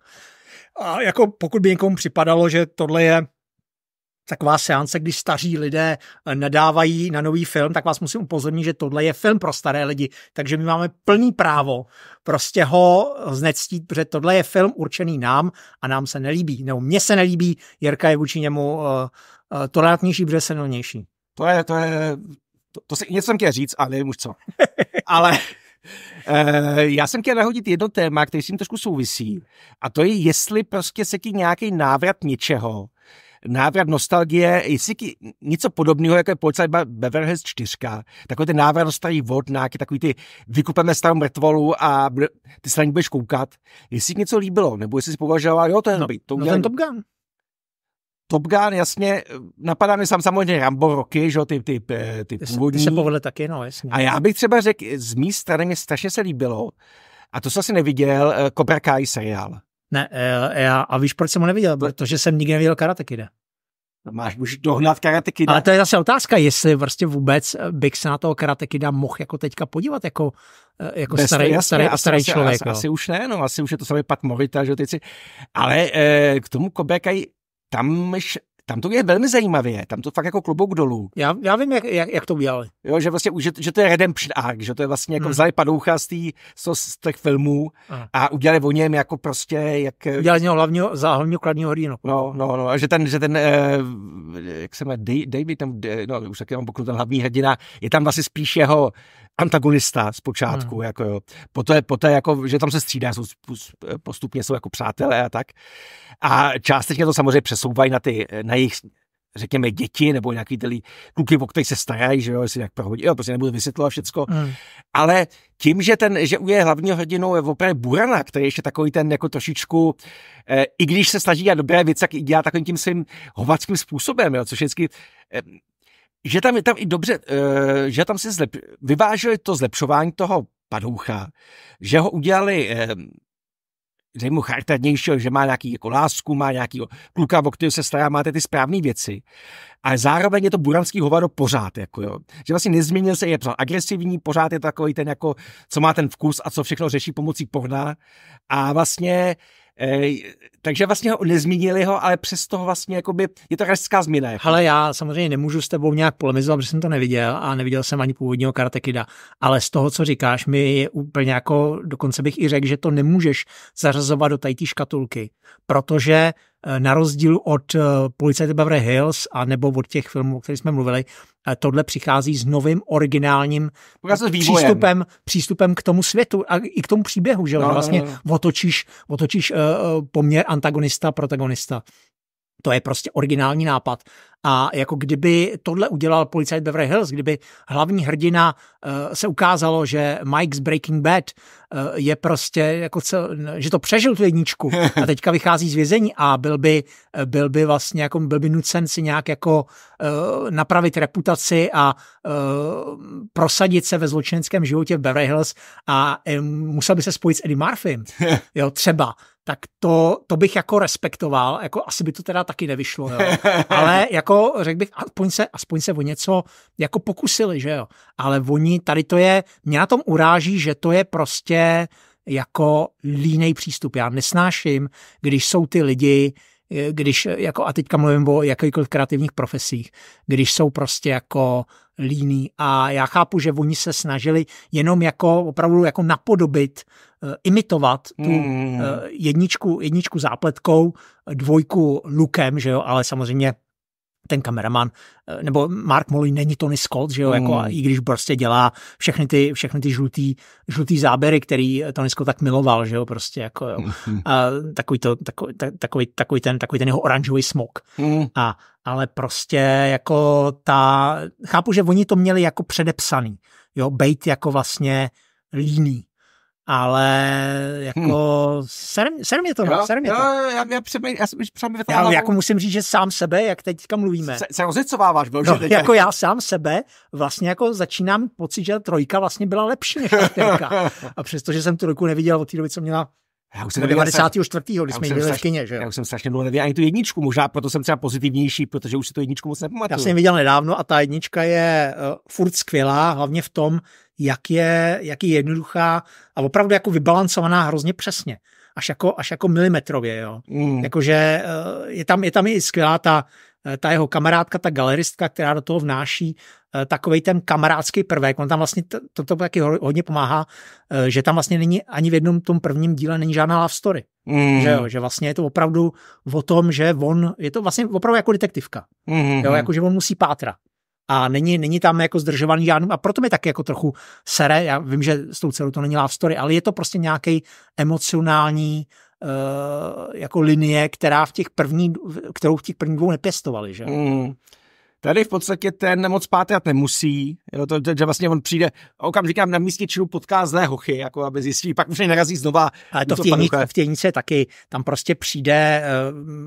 A jako pokud by někomu připadalo, že tohle je taková seance, kdy staří lidé eh, nadávají na nový film, tak vás musím upozornit, že tohle je film pro staré lidi, takže my máme plný právo prostě ho znectít, protože tohle je film určený nám a nám se nelíbí. Nebo mně se nelíbí, Jirka je vůči němu uh, uh, tolerantnější, protože se nelnější. To je, to je, to, to si, něco jsem chtěl říct, ale nevím už co. *laughs* ale Uh, já jsem chtěl nahodit jedno téma, který s tím trošku souvisí. A to je, jestli prostě se ti nějaký návrat něčeho návrat nostalgie, jestli něco podobného, jako je Policajt Beverly Hills 4, takový ten návrat do starý vod, nějaký takový ty vykupeme starou mrtvolu a ty se na ní budeš koukat. Jestli něco líbilo, nebo jestli si považoval, jo, to je no, dobrý. To no ten Top Gun. Top Gun, jasně, napadá mi sam samozřejmě Rambo roky, že jo, ty, ty, eh, ty, ty původní. Ty se povedle taky, no, jasně. A já bych třeba řekl, z mý strany mě strašně se líbilo, a to jsem asi neviděl, eh, Cobra Kai seriál. Ne, e, já, a víš, proč jsem ho neviděl? Protože jsem nikdy neviděl Karate No Máš už dohnat Karate Kid. Ale to je zase otázka, jestli vlastně vůbec bych se na toho Karate Kida mohl jako teďka podívat jako, e, jako Bez, starý, jasný, starý, asi, starý člověk. Asi, asi, už ne, no, asi už je to samý pak Morita, že teď si, ale eh, k tomu Kobekaj, tam, tam to je velmi zajímavě, tam to fakt jako klubok dolů. Já, já vím, jak, jak, jak to udělali. Jo, že vlastně, že, že to je redemption arc, že to je vlastně jako hmm. vzali padoucha z, tý, z, z těch filmů Aha. a udělali o něm jako prostě, jak... Udělali z něho hlavního, za hlavního kladního hrdinu. No, no, no, a že ten, že ten, eh, jak se jmenuje, David, tam, eh, no, už taky mám pokud ten hlavní hrdina, je tam vlastně spíš jeho antagonista zpočátku, hmm. jako jo. Poté, poté jako, že tam se střídá, jsou, postupně jsou jako přátelé a tak. A částečně to samozřejmě přesouvají na ty, na jejich řekněme, děti nebo nějaký ty kluky, o kterých se starají, že jo, jestli jak prohodí, jo, prostě nebudu vysvětlovat všecko. Hmm. Ale tím, že ten, že je hlavního hrdinou je opravdu Burana, který je ještě takový ten jako trošičku, eh, i když se snaží dělat dobré věci, tak i dělá takovým tím svým hovackým způsobem, jo, což vždycky eh, že tam je tam i dobře, eh, že tam se zlep, vyvážili to zlepšování toho padoucha, že ho udělali uh, eh, mu charakternějšího, že má nějaký jako lásku, má nějaký kluka, o kterého se stará, máte ty správné věci. Ale zároveň je to buranský hovado pořád, jako jo. Že vlastně nezměnil se, je pořád agresivní, pořád je takový ten jako, co má ten vkus a co všechno řeší pomocí porna. A vlastně E, takže vlastně ho nezmínili ho, ale přesto ho vlastně jakoby, je to klasická změna. Jako. Ale já samozřejmě nemůžu s tebou nějak polemizovat, protože jsem to neviděl a neviděl jsem ani původního karatekida. ale z toho, co říkáš, mi je úplně jako, dokonce bych i řekl, že to nemůžeš zařazovat do tady škatulky, protože Eh, na rozdíl od eh, Policajte Beverly Hills a nebo od těch filmů, o kterých jsme mluvili, eh, tohle přichází s novým originálním přístupem, přístupem k tomu světu a i k tomu příběhu, že no, no vlastně no, no. otočíš, otočíš poměr antagonista, protagonista. To je prostě originální nápad a jako kdyby tohle udělal policajt Beverly Hills, kdyby hlavní hrdina eh, se ukázalo, že Mike z Breaking Bad eh, je prostě, jako cel, že to přežil tu jedničku *laughs* a teďka vychází z vězení a byl by, eh, byl by vlastně jako, byl by nucen si nějak jako napravit reputaci a prosadit se ve zločineckém životě v Beverly Hills a musel by se spojit s Eddie Murphy, *laughs* jo, třeba tak to, to bych jako respektoval, jako asi by to teda taky nevyšlo, jo. *laughs* ale jako jako, řekl bych, aspoň se, aspoň se o něco jako pokusili, že jo. Ale oni, tady to je, mě na tom uráží, že to je prostě jako línej přístup. Já nesnáším, když jsou ty lidi, když, jako, a teďka mluvím o jakýchkoliv kreativních profesích, když jsou prostě jako líní. A já chápu, že oni se snažili jenom jako opravdu jako napodobit, eh, imitovat tu mm. mm, mm. Eh, jedničku, jedničku zápletkou, dvojku lukem, že jo, ale samozřejmě ten kameraman, eh, nebo Mark Molly není Tony Scott, že jo, mm. jako, hmm. i když prostě dělá všechny ty, všechny ty žlutý, žlutý záběry, který eh, Tony Scott tak miloval, že jo, prostě jako, jo. Hmm. A takový, to, takový, takový, takový, ten, takový ten jeho oranžový smok. Mm. A, ale prostě jako ta, chápu, že oni to měli jako předepsaný, jo, bejt jako vlastně líný, ale jako hmm. serem je to, no, serem je to. Já, já, já, přemý, já, přemý já, já jako musím říct, že sám sebe, jak teďka mluvíme. Se, se rozecováváš, byl, no, že teď jako já sám sebe vlastně jako začínám pocit, že trojka vlastně byla lepší než čtyřka. *laughs* A přestože jsem tu roku neviděl od té doby, co měla já už jsem 94. když jsme byli v kině, že jo? Já už jsem strašně dlouho neviděl ani tu jedničku, možná proto jsem třeba pozitivnější, protože už si tu jedničku moc nepamatuju. Já jsem ji viděl nedávno a ta jednička je uh, furt skvělá, hlavně v tom, jak je, jak je jednoduchá a opravdu jako vybalancovaná hrozně přesně. Až jako, až jako milimetrově, jo. Mm. Jakože uh, je tam, je tam i skvělá ta, Eh, ta jeho kamarádka, ta galeristka, která do toho vnáší eh, takový ten kamarádský prvek. On tam vlastně, to, to taky hodně pomáhá, eh, že tam vlastně není ani v jednom tom prvním díle není žádná love story. Mm. Že, jo, že vlastně je to opravdu o tom, že on, je to vlastně opravdu jako detektivka. Mm. Jo, jako že on musí pátrat a není, není tam jako zdržovaný žádný, a proto mi taky jako trochu sere, já vím, že s tou celou to není love story, ale je to prostě nějaký emocionální Eh, jako linie, která v těch první, kterou v těch prvních dvou nepěstovali. Že? Mm. Tady v podstatě ten moc pátrat nemusí, jo, to, že vlastně on přijde okamžikem na místě činu potká zlé hochy, jako aby zjistí, pak už narazí znova. Ale to v těnice, v těnice taky, tam prostě přijde, eh,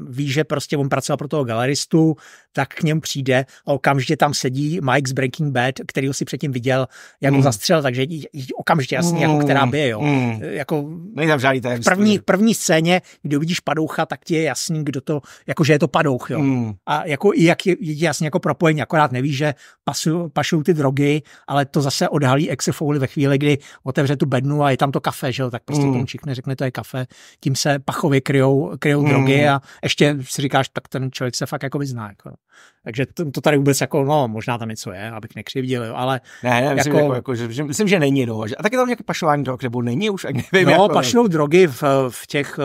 ví, že prostě on pracoval pro toho galeristu, tak k němu přijde a okamžitě tam sedí Mike z Breaking Bad, který ho si předtím viděl, jak mm. ho hmm. zastřel, takže okamžitě jasně, mm. jako která hmm. by, jo. Mm. Jako, žádný v první, první scéně, kdy uvidíš padoucha, tak ti je jasný, kdo to, jakože je to padouch, jo. Mm. A jako, jak je, je jasně, jako propojení, akorát neví, že pasu, pašují ty drogy, ale to zase odhalí exefouli ve chvíli, kdy otevře tu bednu a je tam to kafe, že jo, tak prostě mm. tomu řekne, to je kafe, tím se pachově kryjou, kryjou mm. drogy a ještě si říkáš, tak ten člověk se fakt jako vyzná. Jako. Takže to, to, tady vůbec jako, no, možná tam něco je, abych nekřivdil, ale... Ne, ne, myslím, jako, jako, jako že, že, myslím, že není, no, a taky tam nějaké pašování drog, nebo není už, nevím. No, jako, pašují drogy v, v těch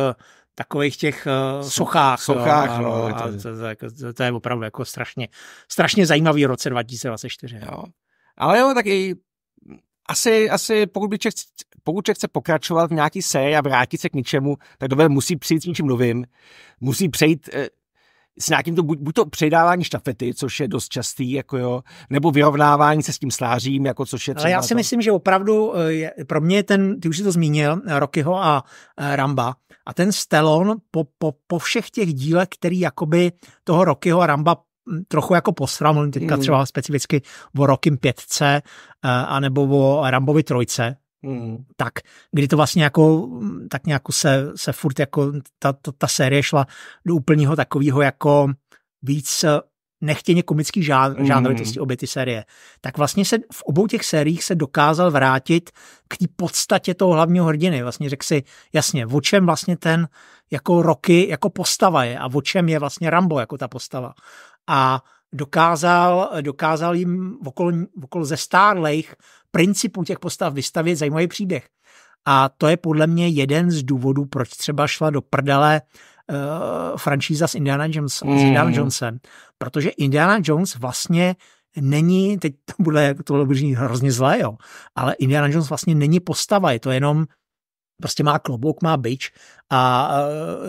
takových těch uh, sochách. Sochách, no, no. A, to, to, jako- to, to je opravdu jako strašně, strašně zajímavý v roce 2024. No. Jo. Ale jo, tak i asi, asi pokud by Čech, pokud Čech chce pokračovat v nějaký sérii a vrátit se k něčemu, tak dobře musí přijít s něčím novým, musí přejít eh, s nějakým to, buď, buď to předávání štafety, což je dost častý, jako jo, nebo vyrovnávání se s tím slářím, jako což je třeba Ale já si to. myslím, že opravdu eh, je, pro mě ten, ty už jsi to zmínil, eh, Rokyho a eh, Ramba, a ten Stelon po, po, po všech těch dílech, který jakoby toho Rokyho a Ramba hm, trochu jako posral, mluvím teďka mm. třeba specificky o Rokym 5, anebo o Rambovi trojce, Hmm. Tak, kdy to vlastně jako, tak nějak se, se furt jako ta, ta, ta série šla do úplního takového jako víc eh, nechtěně komický žán, hmm. žánrovitosti obě ty série. Tak vlastně se v obou těch sériích se dokázal vrátit k té podstatě toho hlavního hrdiny. Vlastně řekl si, jasně, o čem vlastně ten jako roky jako postava je a o čem je vlastně Rambo jako ta postava. A dokázal, dokázal jim okolo, okolo ze stárlejch principů těch postav vystavit zajímavý příběh. A to je podle mě jeden z důvodů, proč třeba šla do prdele uh, franšíza s Indiana, Jones, mm. s Indiana mm. Jonesem. Protože Indiana Jones vlastně není, teď to bude, to bude hrozně zlé, jo, ale Indiana Jones vlastně není postava, je to jenom prostě má klobouk, má byč a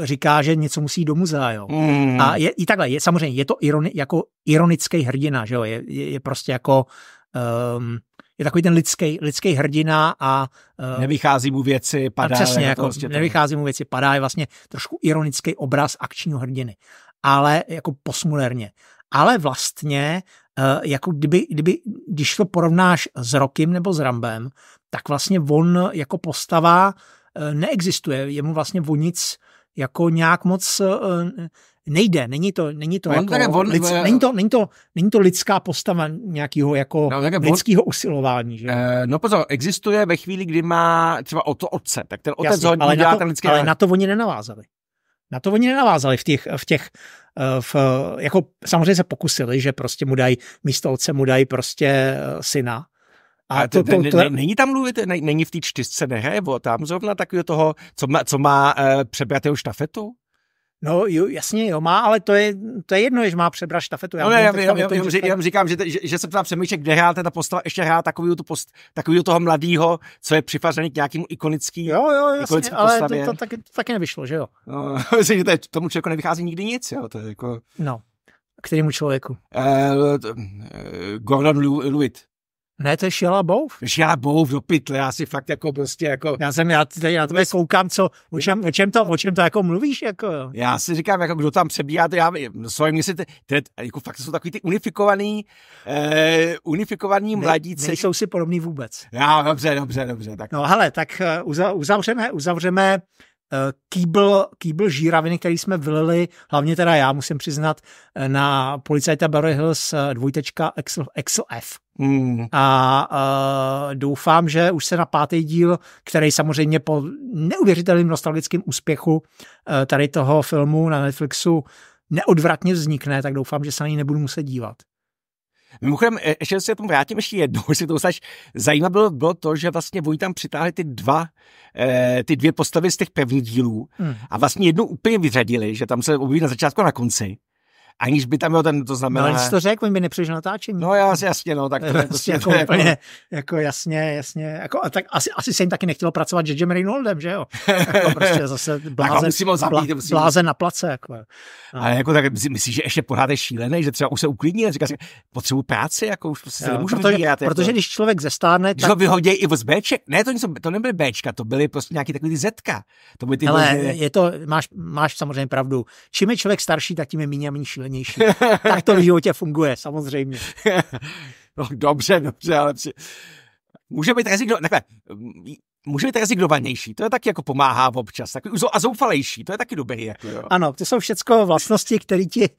říká, že něco musí do muzea, jo. Mm. A je i takhle, je, samozřejmě, je to ironi, jako ironický hrdina, že jo, je, je, je prostě jako um, je takový ten lidský, lidský hrdina a... Uh, nevychází mu věci, padá. Přesně, jako, prostě vlastně nevychází mu věci, padá, je vlastně trošku ironický obraz akčního hrdiny. Ale jako posmulerně. Ale vlastně, uh, jako kdyby, kdyby, když to porovnáš s Rokym nebo s Rambem, tak vlastně on jako postava uh, Eh, neexistuje, jemu vlastně o nic jako nějak moc eh, nejde, není to, není to, no, jako, on, lid, eh, není to, není to, není to lidská postava nějakého jako no, lidského usilování. Že? Uh, no pozor, existuje ve chvíli, kdy má třeba o to otce, tak ten otec Jasně, ale, na to, ten lidský ale na to oni nenavázali. Na to oni nenavázali v těch, v těch v, jako samozřejmě se pokusili, že prostě mu dají místo otce mu dají prostě syna, a to, to, to, to, není tam mluvit, není v té čtyřce nehraje, tam zrovna takového toho, co má, co má uh, eh, přebratého štafetu? No jo, jasně, jo, má, ale to je, to je jedno, že má přebrat štafetu. Já, no, já, já, já, já, tom, já, že... já říkám, že, že, že se ptám přemýšlím, kde hrál ta postava, ještě hrál takový tu post, takovýho toho mladého, co je přifazený k nějakému ikonický Jo, jo, jasně, ale to, to, taky, to, taky nevyšlo, že jo? No, *laughs* myslím, že to je, tomu člověku nevychází nikdy nic, jo, to je jako... No, kterému člověku? Uh, Gordon Lewitt. Ne, to je Šela Bouf. Šela Bouf do pytle, já si fakt jako prostě jako... Já jsem, já tady na tebe koukám, co, o čem, o čem, to, o čem to jako mluvíš, jako Já si říkám, jako kdo tam přebíhá, to já, svojím, mě si, te, jako fakt jsou takový ty unifikovaný, eh, unifikovaný ne, mladíci. jsou si podobný vůbec. Já, dobře, dobře, dobře. Tak. No hele, tak eh, uzavřeme, uzavřeme Eh, kýbl, kýbl žíraviny, který jsme vylili, hlavně teda já musím přiznat, eh, na policajta Barry Hills eh, dvojtečka XLF. Mm. A, a doufám, že už se na pátý díl, který samozřejmě po neuvěřitelným nostalgickém úspěchu tady toho filmu na Netflixu neodvratně vznikne, tak doufám, že se na ní nebudu muset dívat. Mimochodem, e, ještě se tomu vrátím ještě jednou, si *laughs* to dostaneš. Zajímavé bylo, bylo to, že vlastně oni tam přitáhli ty dva, eh, ty dvě postavy z těch prvních dílů hmm. a vlastně jednu úplně vyřadili, že tam se objeví na začátku a na konci aniž by tam byl ten, to znamená... No, ale jsi to řekl, on by nepřišel natáčení. No jas, jasně, no, tak to, je vlastně prostě, jako, jako, úplně, jako, jasně, jasně, jako, a tak asi, asi se jim taky nechtělo pracovat s Jim Reynoldem, že jo? Jako *laughs* prostě zase blázen, zabít, blázen, musím... blázen na place, jako. No. Ale jako tak myslíš, že ještě pořád je šílený, že třeba už se uklidní a říká si, potřebuji práci, jako už prostě jo, nemůžu protože, vydělat, jako. protože jako. když člověk zestárne, tak... Že ho vyhodějí i z Bček, ne, to, něco, to nebyly Bčka, to byly prostě nějaký takový ty Zetka. To ty Ale možné... je to, máš, máš samozřejmě pravdu. Čím je člověk starší, tak tím je méně a méně nejnádhernější. tak to v životě funguje, samozřejmě. *laughs* no, dobře, dobře, ale při... může být rezignovat. Takhle, může být rezignovanější, to je taky jako pomáhá občas, tak a zoufalejší, to je taky dobrý. Jako, jo. Ano, to jsou všechno vlastnosti, které ti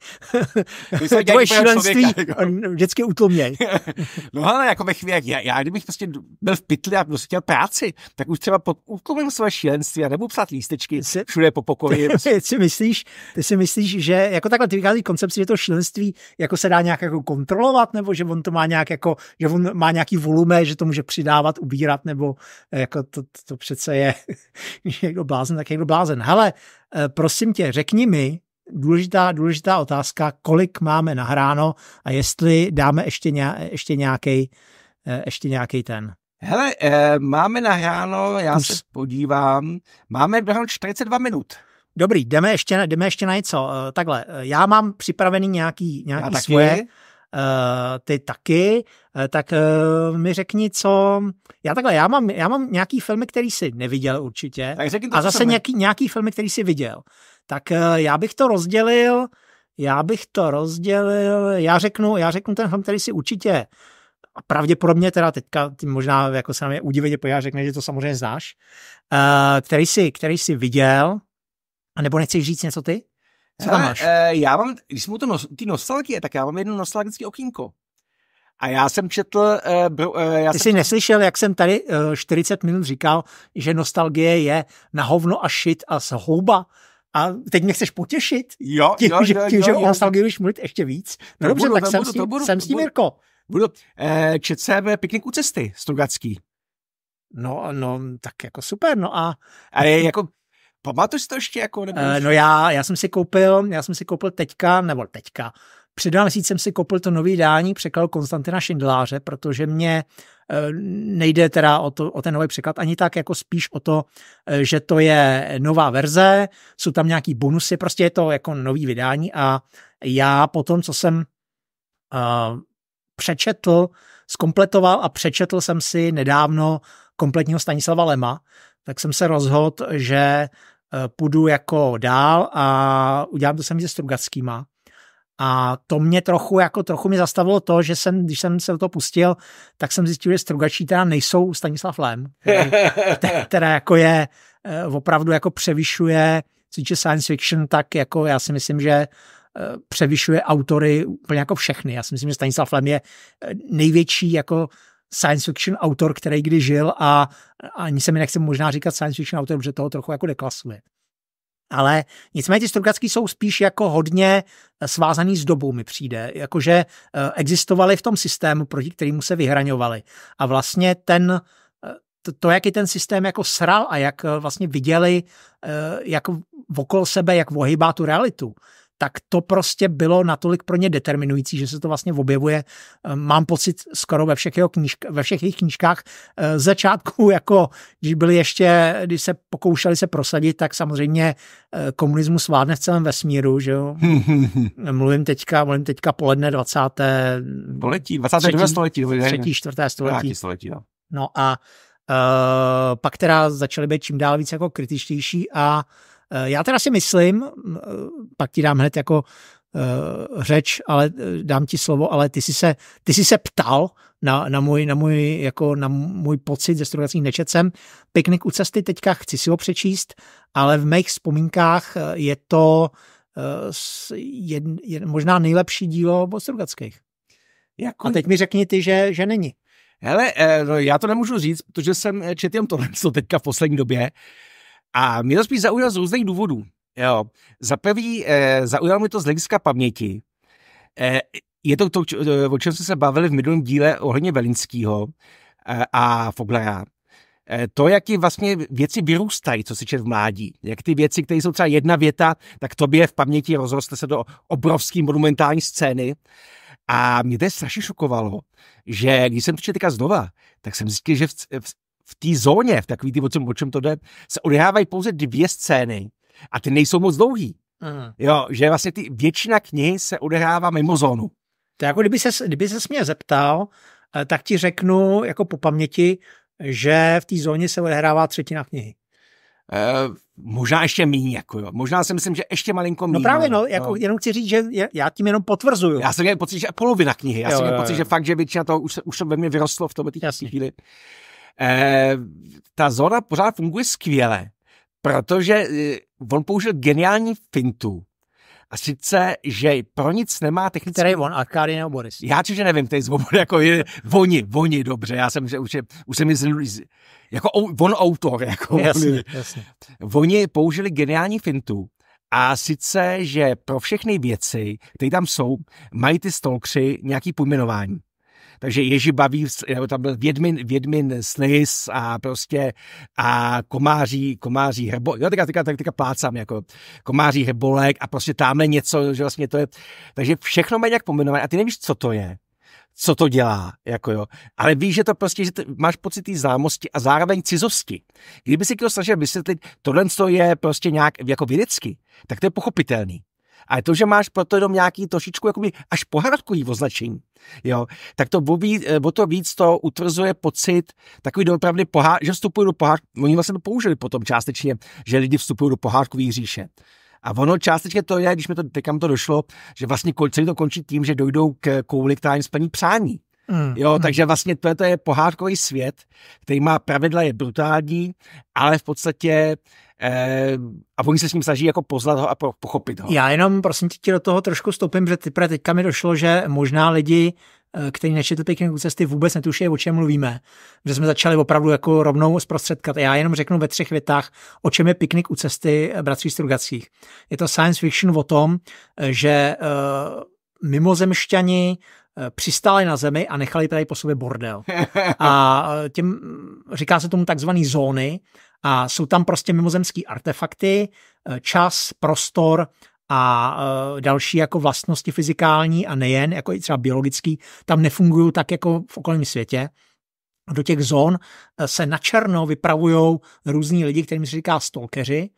*laughs* tvoje jako šílenství jako. vždycky utlumějí. *laughs* no ale jako ve chvíli, já, já, kdybych prostě byl v pytli a prostě chtěl práci, tak už třeba pod, utlumím své šílenství a nebudu psát lístečky jsi, všude po pokoji. *laughs* Ty si myslíš, ty si myslíš, že jako takhle ty vychází koncept, že to šílenství jako se dá nějak jako kontrolovat, nebo že on to má nějak jako, že on má nějaký volume, že to může přidávat, ubírat, nebo jako to, to přece je, *laughs* když je někdo blázen, tak je někdo blázen. Hele, eh, prosím tě, řekni mi, důležitá, důležitá otázka, kolik máme nahráno a jestli dáme ještě, ně, ještě nějaký eh, ještě nějaký ten. Hele, eh, máme nahráno, já se podívám, máme 42 minut. Dobrý, jdeme ještě, jdeme ještě na něco. Takhle, já mám připravený nějaký, nějaký já svoje. Taky. Eh, ty taky, eh, tak eh, mi řekni, co... Já takhle, já mám, já mám nějaký filmy, který si neviděl určitě tak řekni to, a zase nějaký, nějaký filmy, který si viděl. Tak já bych to rozdělil, já bych to rozdělil, já řeknu, já řeknu ten film, který si určitě a pravděpodobně teda teďka ty možná jako se na mě udivitě podívá, řekne, že to samozřejmě znáš, který jsi, který jsi viděl, a nebo nechceš říct něco ty? Co tam máš? Eh, já mám, když jsme u té nostalgie, tak já mám jedno nostalgické okýnko. A já jsem četl... Uh, bro, uh, já Ty jsem... četl... neslyšel, jak jsem tady uh, 40 minut říkal, že nostalgie je na hovno a šit a zhouba. A teď mě chceš potěšit? Jo, tím, jo, že, tím, jo, že jo, nostalgii už mluvit ještě víc. No dobře, budu, tak jsem, budu, s tím, budu, jsem s tím, Jirko. Budu, uh, čet jsem Piknik u cesty, Strugacký. No, no, tak jako super, no a... A je jako, Pamatuješ to ještě jako? Nebo uh, no já, já jsem si koupil, já jsem si koupil teďka, nebo teďka, před dva měsíci jsem si koupil to nový dání překladu Konstantina Šindláře, protože mě eh, nejde teda o, to, o ten nový překlad ani tak, jako spíš o to, eh, že to je nová verze, jsou tam nějaký bonusy, prostě je to jako nový vydání a já potom, co jsem uh, přečetl, skompletoval a přečetl jsem si nedávno kompletního Stanislava Lema, tak jsem se rozhodl, že eh, půjdu jako dál a udělám to sami se Strugackýma. A to mě trochu, jako trochu mě zastavilo to, že jsem, když jsem se do toho pustil, tak jsem zjistil, že Strugačí teda nejsou Stanislav Lem, který, *laughs* jako je, eh, opravdu jako převyšuje, co týče science fiction, tak jako já si myslím, že eh, převyšuje autory úplně jako všechny. Já si myslím, že Stanislav Lem je největší jako science fiction autor, který kdy žil a, ani se mi nechce možná říkat science fiction autor, protože toho trochu jako deklasuje. Ale nicméně ty strugacký jsou spíš jako hodně eh, svázaný s dobou, mi přijde. Jakože eh, existovali v tom systému, proti kterému se vyhraňovali. A vlastně ten, eh, to, to, jak i ten systém jako sral a jak vlastně viděli, jak okolo sebe, jak vohybá tu realitu, tak to prostě bylo natolik pro ně determinující, že se to vlastně objevuje, eh, mám pocit, skoro ve všech, jeho knížk, ve všech jejich knížkách. Eh, z začátku, *laughs* jako když byli ještě, když se pokoušeli se prosadit, tak samozřejmě eh, komunismus vládne v celém vesmíru, že jo? *laughs* mluvím teďka, mluvím teďka poledne 20. Poletí, 22. Třetí, století. Třetí, čtvrté století. století no. no a Uh, pak teda začaly být čím dál víc jako kritičtější a uh, Eh, já teda si myslím, eh, pak ti dám hned jako eh, řeč, ale dám ti slovo, ale ty jsi se, ty jsi se ptal na, na, můj, na, můj, jako na můj pocit ze studovacích nečecem. Piknik u cesty teďka chci si ho přečíst, ale v mých vzpomínkách je to jed, jed, možná nejlepší dílo o strukackých. Jako... A teď mi řekni ty, že, že není. Hele, no já to nemůžu říct, protože jsem četl jen tohle, co teďka v poslední době. A mě to spíš zaujalo z různých důvodů. Jo. Za prvý, e, zaujalo mi to z hlediska paměti. E, je to to, eh, o čem jsme se bavili v minulém díle ohledně Velinského e, a Foglera. E, to, jak ti vlastně věci vyrůstají, co si čet v mládí, jak ty věci, které jsou třeba jedna věta, tak tobě v paměti rozroste se do obrovské monumentální scény. A mě to je strašně šokovalo, že když jsem to četl znova, tak jsem zjistil, že v, v, v té zóně, v takový tý, o čem, o čem to jde, se odehrávají pouze dvě scény a ty nejsou moc dlouhý. Mm. Jo, že vlastně ty, většina knihy se odehrává mimo zónu. To jako kdyby se, kdyby se mě zeptal, eh, tak ti řeknu jako po paměti, že v té zóně se odehrává třetina knihy. Uh, možná ještě míň, jako jo. Možná si myslím, že ještě malinko no míň. No právě, no, jako no. jenom chci říct, že já tím jenom potvrzuju. Já jsem měl pocit, že polovina knihy. Já jo, jsem měl jo, pocit, jo. že fakt, že většina toho už, už to ve mně vyrostlo v tomhle chvíli. Eh, ta zóna pořád funguje skvěle, protože eh, on použil geniální fintu. A sice, že pro nic nemá technický... Který on, Arkady nebo Boris? Já čiže nevím, který zvobod, jako je, oni, oni, dobře, já jsem, že už, je, už jsem jako on autor, jako jasně, on, jasně. Oni použili geniální fintu, a sice, že pro všechny věci, které tam jsou, mají ty stolkři nějaký pojmenování. Takže Ježi baví, nebo tam byl Vědmin, Vědmin slis a prostě a komáří, komáří hrbo, jo, teďka, teďka, teďka plácám, jako komáří hrbolek a prostě tamhle něco, že vlastně to je, takže všechno má nějak pomenovat a ty nevíš, co to je co to dělá, jako jo. Ale víš, že to prostě, že máš pocit té známosti a zároveň cizosti. Kdyby si to snažil vysvětlit, tohle je prostě nějak jako vědecky, tak to je pochopitelný. A to, že máš proto jenom nějaký trošičku jakoby až pohádkový označení, jo, tak to víc, eh, o to víc to utvrzuje pocit takový doopravdy pohá, že vstupují do pohádkový, oni vlastně to použili potom částečně, že lidi vstupují do pohádkových říše. A ono částečně to je, když mi to teďka to došlo, že vlastně celý to končí tím, že dojdou k kouli, která jim splní přání. Mm. Jo, mm. takže vlastně to je pohádkový svět, který má pravidla, je brutální, ale v podstatě Eh, a oni se s ním snaží jako poznat ho a pochopit ho. Já jenom prosím tě, ti do toho trošku stoupím, že teprve teďka mi došlo, že možná lidi, eh, kteří nečetli pěkné cesty, vůbec netuší, o čem mluvíme. Že jsme začali opravdu jako rovnou zprostředkat. Já jenom řeknu ve třech větách, o čem je piknik u cesty eh, bratří Strugacích. Je to science fiction o tom, že mimozemšťani přistáli na zemi a nechali tady po sobě bordel. *laughs* A těm, říká se tomu takzvaný zóny a jsou tam prostě mimozemské artefakty, e, čas, prostor a e, další jako vlastnosti fyzikální a nejen, jako i třeba biologický, tam nefungují tak jako v okolním světě do těch zón e, se načerno vypravují různí lidi, kterým se říká stalkeři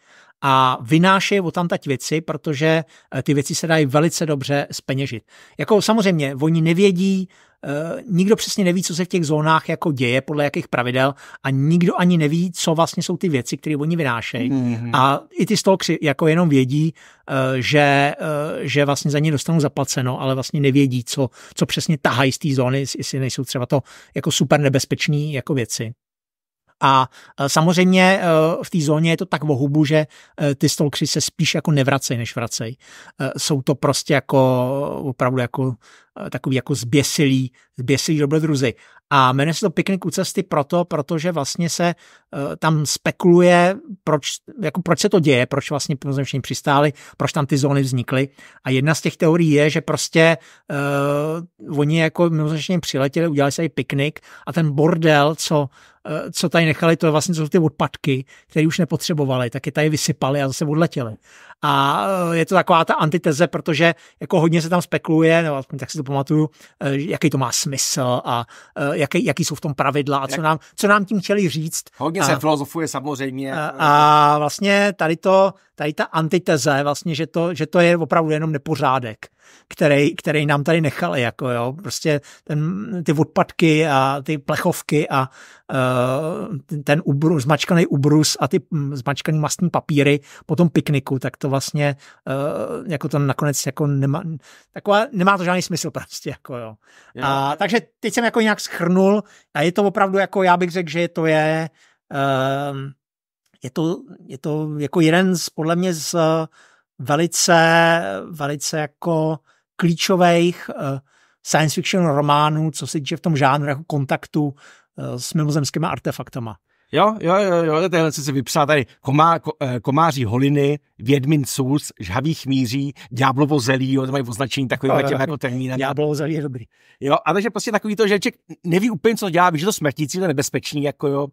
a vynášejí o tam tať věci, protože ty věci se dají velice dobře speněžit. Jako samozřejmě, oni nevědí, Eh, nikdo přesně neví, co se v těch zónách jako děje, podle jakých pravidel a nikdo ani neví, co vlastně jsou ty věci, které oni vynášejí. Mm-hmm. A i ty stalkři jako jenom vědí, eh, že, eh, že vlastně za ně dostanou zaplaceno, ale vlastně nevědí, co, co přesně tahají z té zóny, jestli nejsou třeba to jako super nebezpečný jako věci. A e, samozřejmě e, v té zóně je to tak vohubu, že e, ty stolkři se spíš jako nevracej, než vracej. Jsou to prostě jako opravdu jako takový jako zběsilí, zběsilí dobrodruzy. A jmenuje se to Piknik u cesty proto, protože vlastně se uh, tam spekuluje, proč, jako proč se to děje, proč vlastně pozemšení přistáli, proč tam ty zóny vznikly. A jedna z těch teorií je, že prostě uh, oni jako mimozemštění přiletěli, udělali se i piknik a ten bordel, co Eh, co tady nechali, to je vlastně jsou ty odpadky, které už nepotřebovali, tak je tady vysypali a zase odletěli. A eh, je to taková ta antiteze, protože jako hodně se tam spekuluje, nebo aspoň tak si to pamatuju, eh, jaký to má smysl a jaký, jaký jsou v tom pravidla a co nám, co nám tím chtěli říct. Hodně a, se filozofuje samozřejmě. A, a vlastně tady to tady ta antiteze vlastně, že to, že to je opravdu jenom nepořádek, který, který nám tady nechali, jako jo, prostě ten, ty odpadky a ty plechovky a uh, ten ubru, zmačkaný ubrus a ty hm, zmačkaný mastní papíry po tom pikniku, tak to vlastně uh, jako to nakonec jako nemá, taková, nemá to žádný smysl prostě, jako jo. jo. A, takže teď jsem jako nějak schrnul a je to opravdu jako, já bych řekl, že to je uh, je to, je to jako jeden z, podle mě, z eh, velice, velice jako klíčových eh, science fiction románů, co se týče v tom žánru jako kontaktu eh, s mimozemskými artefaktama. Jo, jo, jo, jo tenhle jsem si vypsal tady. Komá, ko, eh, komáří holiny, vědmin sůz, žhavý chmíří, ďáblovo zelí, jo, to mají označení takovým těm jako termínem. Ďáblovo zelí je dobrý. Jo, a takže prostě takový to, že člověk neví úplně, co dělá, víš, že to smrtící, to nebezpečný, jako jo.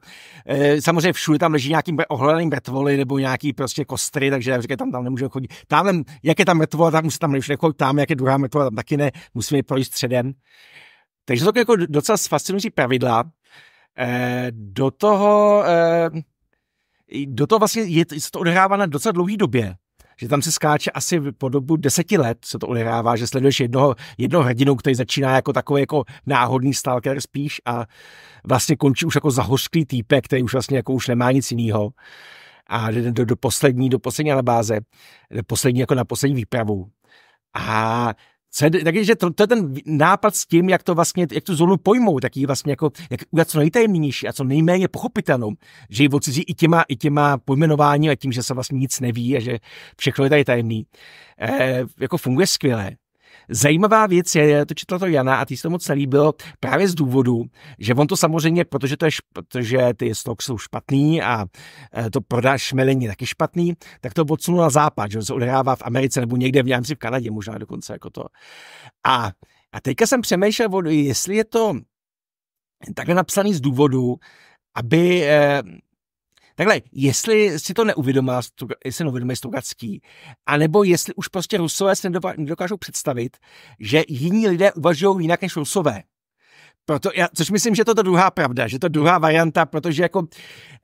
E, samozřejmě všude tam leží nějaký ohledaný mrtvoly nebo nějaký prostě kostry, takže říkám, tam, tam nemůžu chodit. Tam, jak je tam mrtvola, tam musí tam nejvíc nechodit, tam, jak je druhá mrtvola, tam taky ne, musíme projít středem. Takže to jako docela fascinující pravidla, Eh, do toho, eh, do toho vlastně je, se to odehrává na docela dlouhý době že tam se skáče asi po dobu deseti let se to odehrává, že sleduješ jednoho, jednoho hrdinu, který začíná jako takový jako náhodný stalker spíš a vlastně končí už jako zahořklý týpek, který už vlastně jako už nemá nic jiného a jde do, do poslední, do poslední alabáze, do poslední jako na poslední výpravu. A takže to, to, je ten nápad s tím, jak to vlastně, jak tu zónu pojmout, jak ji vlastně jako, jak udělat co nejtajemnější a co nejméně pochopitelnou, že ji odcizí i těma, i těma pojmenování a tím, že se vlastně nic neví a že všechno je tady tajemný, e, jako funguje skvěle. Zajímavá věc je, to četla to Jana a ty se to moc líbilo právě z důvodu, že on to samozřejmě, protože, to je, protože ty stok jsou špatný a eh, to prodá šmelení taky špatný, tak to odsunul na západ, že se odehrává v Americe nebo někde v Němci, v Kanadě možná dokonce jako to. A, a teďka jsem přemýšlel, jestli je to takhle napsaný z důvodu, aby eh, Takhle, jestli si to neuvědomá, jestli neuvědomí Strugacký, anebo jestli už prostě Rusové se nedokážou představit, že jiní lidé uvažují jinak než Rusové. Proto já, což myslím, že to je ta druhá pravda, že to je druhá varianta, protože jako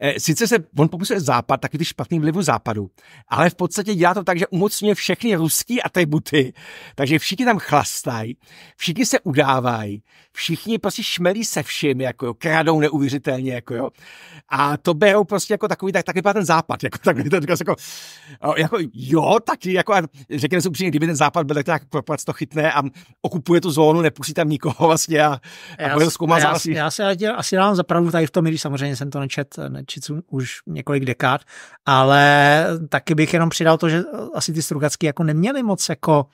e, sice se on popisuje západ, taky ty špatný vlivu západu, ale v podstatě dělá to tak, že umocňuje všechny ruský atributy, takže všichni tam chlastají, všichni se udávají, všichni prostě šmelí se vším, jako jo, kradou neuvěřitelně, jako jo. A to berou prostě jako takový, tak, tak vypadá ten západ, jako *laughs* takový, ten, jako, jako, jo, taky, jako, a řekněme si upřímně, kdyby ten západ byl tak, tak to chytne a okupuje tu zónu, nepustí tam nikoho vlastně a, a, a já, a já, já, se děl, asi dávám zapravdu tady v tom, když samozřejmě jsem to nečet, nečet už několik dekád, ale taky bych jenom přidal to, že eh, asi ty strugacky jako neměli moc jako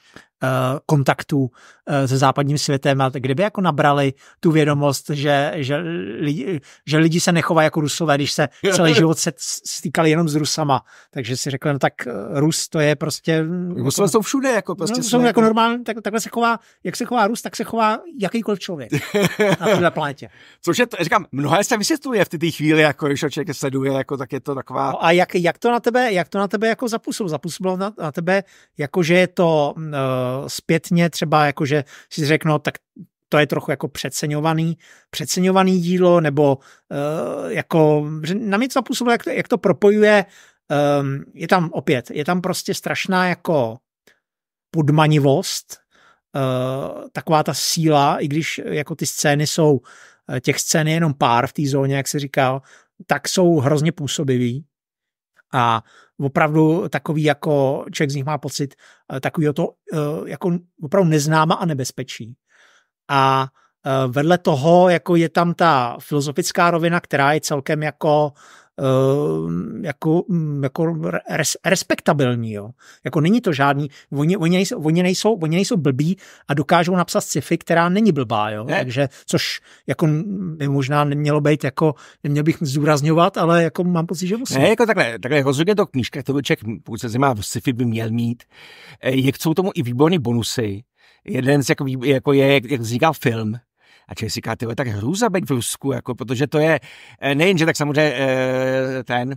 Eh, kontaktů eh, se západním světem a kdyby jako nabrali tu vědomost, že, že, lidi, že lidi se nechovají jako rusové, když se *laughs* celý život se stýkali jenom s Rusama. Takže si řekli, no tak eh, Rus to je prostě... Rusové jako, jsou všude, jako prostě... No, jsou jako, jako normální, tak, takhle se chová, jak se chová Rus, tak se chová jakýkoliv člověk na *laughs* této planetě. Což je, to, říkám, mnohé se vysvětluje v ty, chvíli, jako když člověk sleduje, jako, tak je to taková... No a jak, jak, to na tebe, jak to na tebe jako zapůsobilo? Zapůsobilo na, na tebe, jako že je to... Uh, zpětně třeba jakože si řeknu, no, tak to je trochu jako přeceňovaný, přeceňovaný dílo, nebo uh, jako, že na mě to zapůsobilo, jak to, jak to propojuje, um, je tam opět, je tam prostě strašná jako podmanivost, uh, taková ta síla, i když eh, jako ty scény jsou, těch scén je jenom pár v té zóně, jak se říkal, tak jsou hrozně působivý a opravdu takový jako, člověk z nich má pocit eh, takového to eh, jako opravdu neznáma a nebezpečí. A eh, vedle toho jako je tam ta filozofická rovina, která je celkem jako Ehm, jako, mm, jako res, respektabilní. Jo. Jako není to žádný, oni, oni, nejsou, oni, nejsou, oni nejsou blbí a dokážou napsat sci-fi, která není blbá. Jo. Ne. Takže, což jako by možná nemělo být, jako, neměl bych zúrazňovat, ale jako mám pocit, že musím. Ne, jako takhle, takhle rozhodně to knížka, to by člověk, pokud se zajímá, sci-fi by měl mít. Eh, je jsou tomu i výborné bonusy. Jeden z, jako, jako je, jak vzniká film, a člověk si říká, ty tak hrůza být v Rusku, jako, protože to je eh, nejenže tak samozřejmě eh, ten,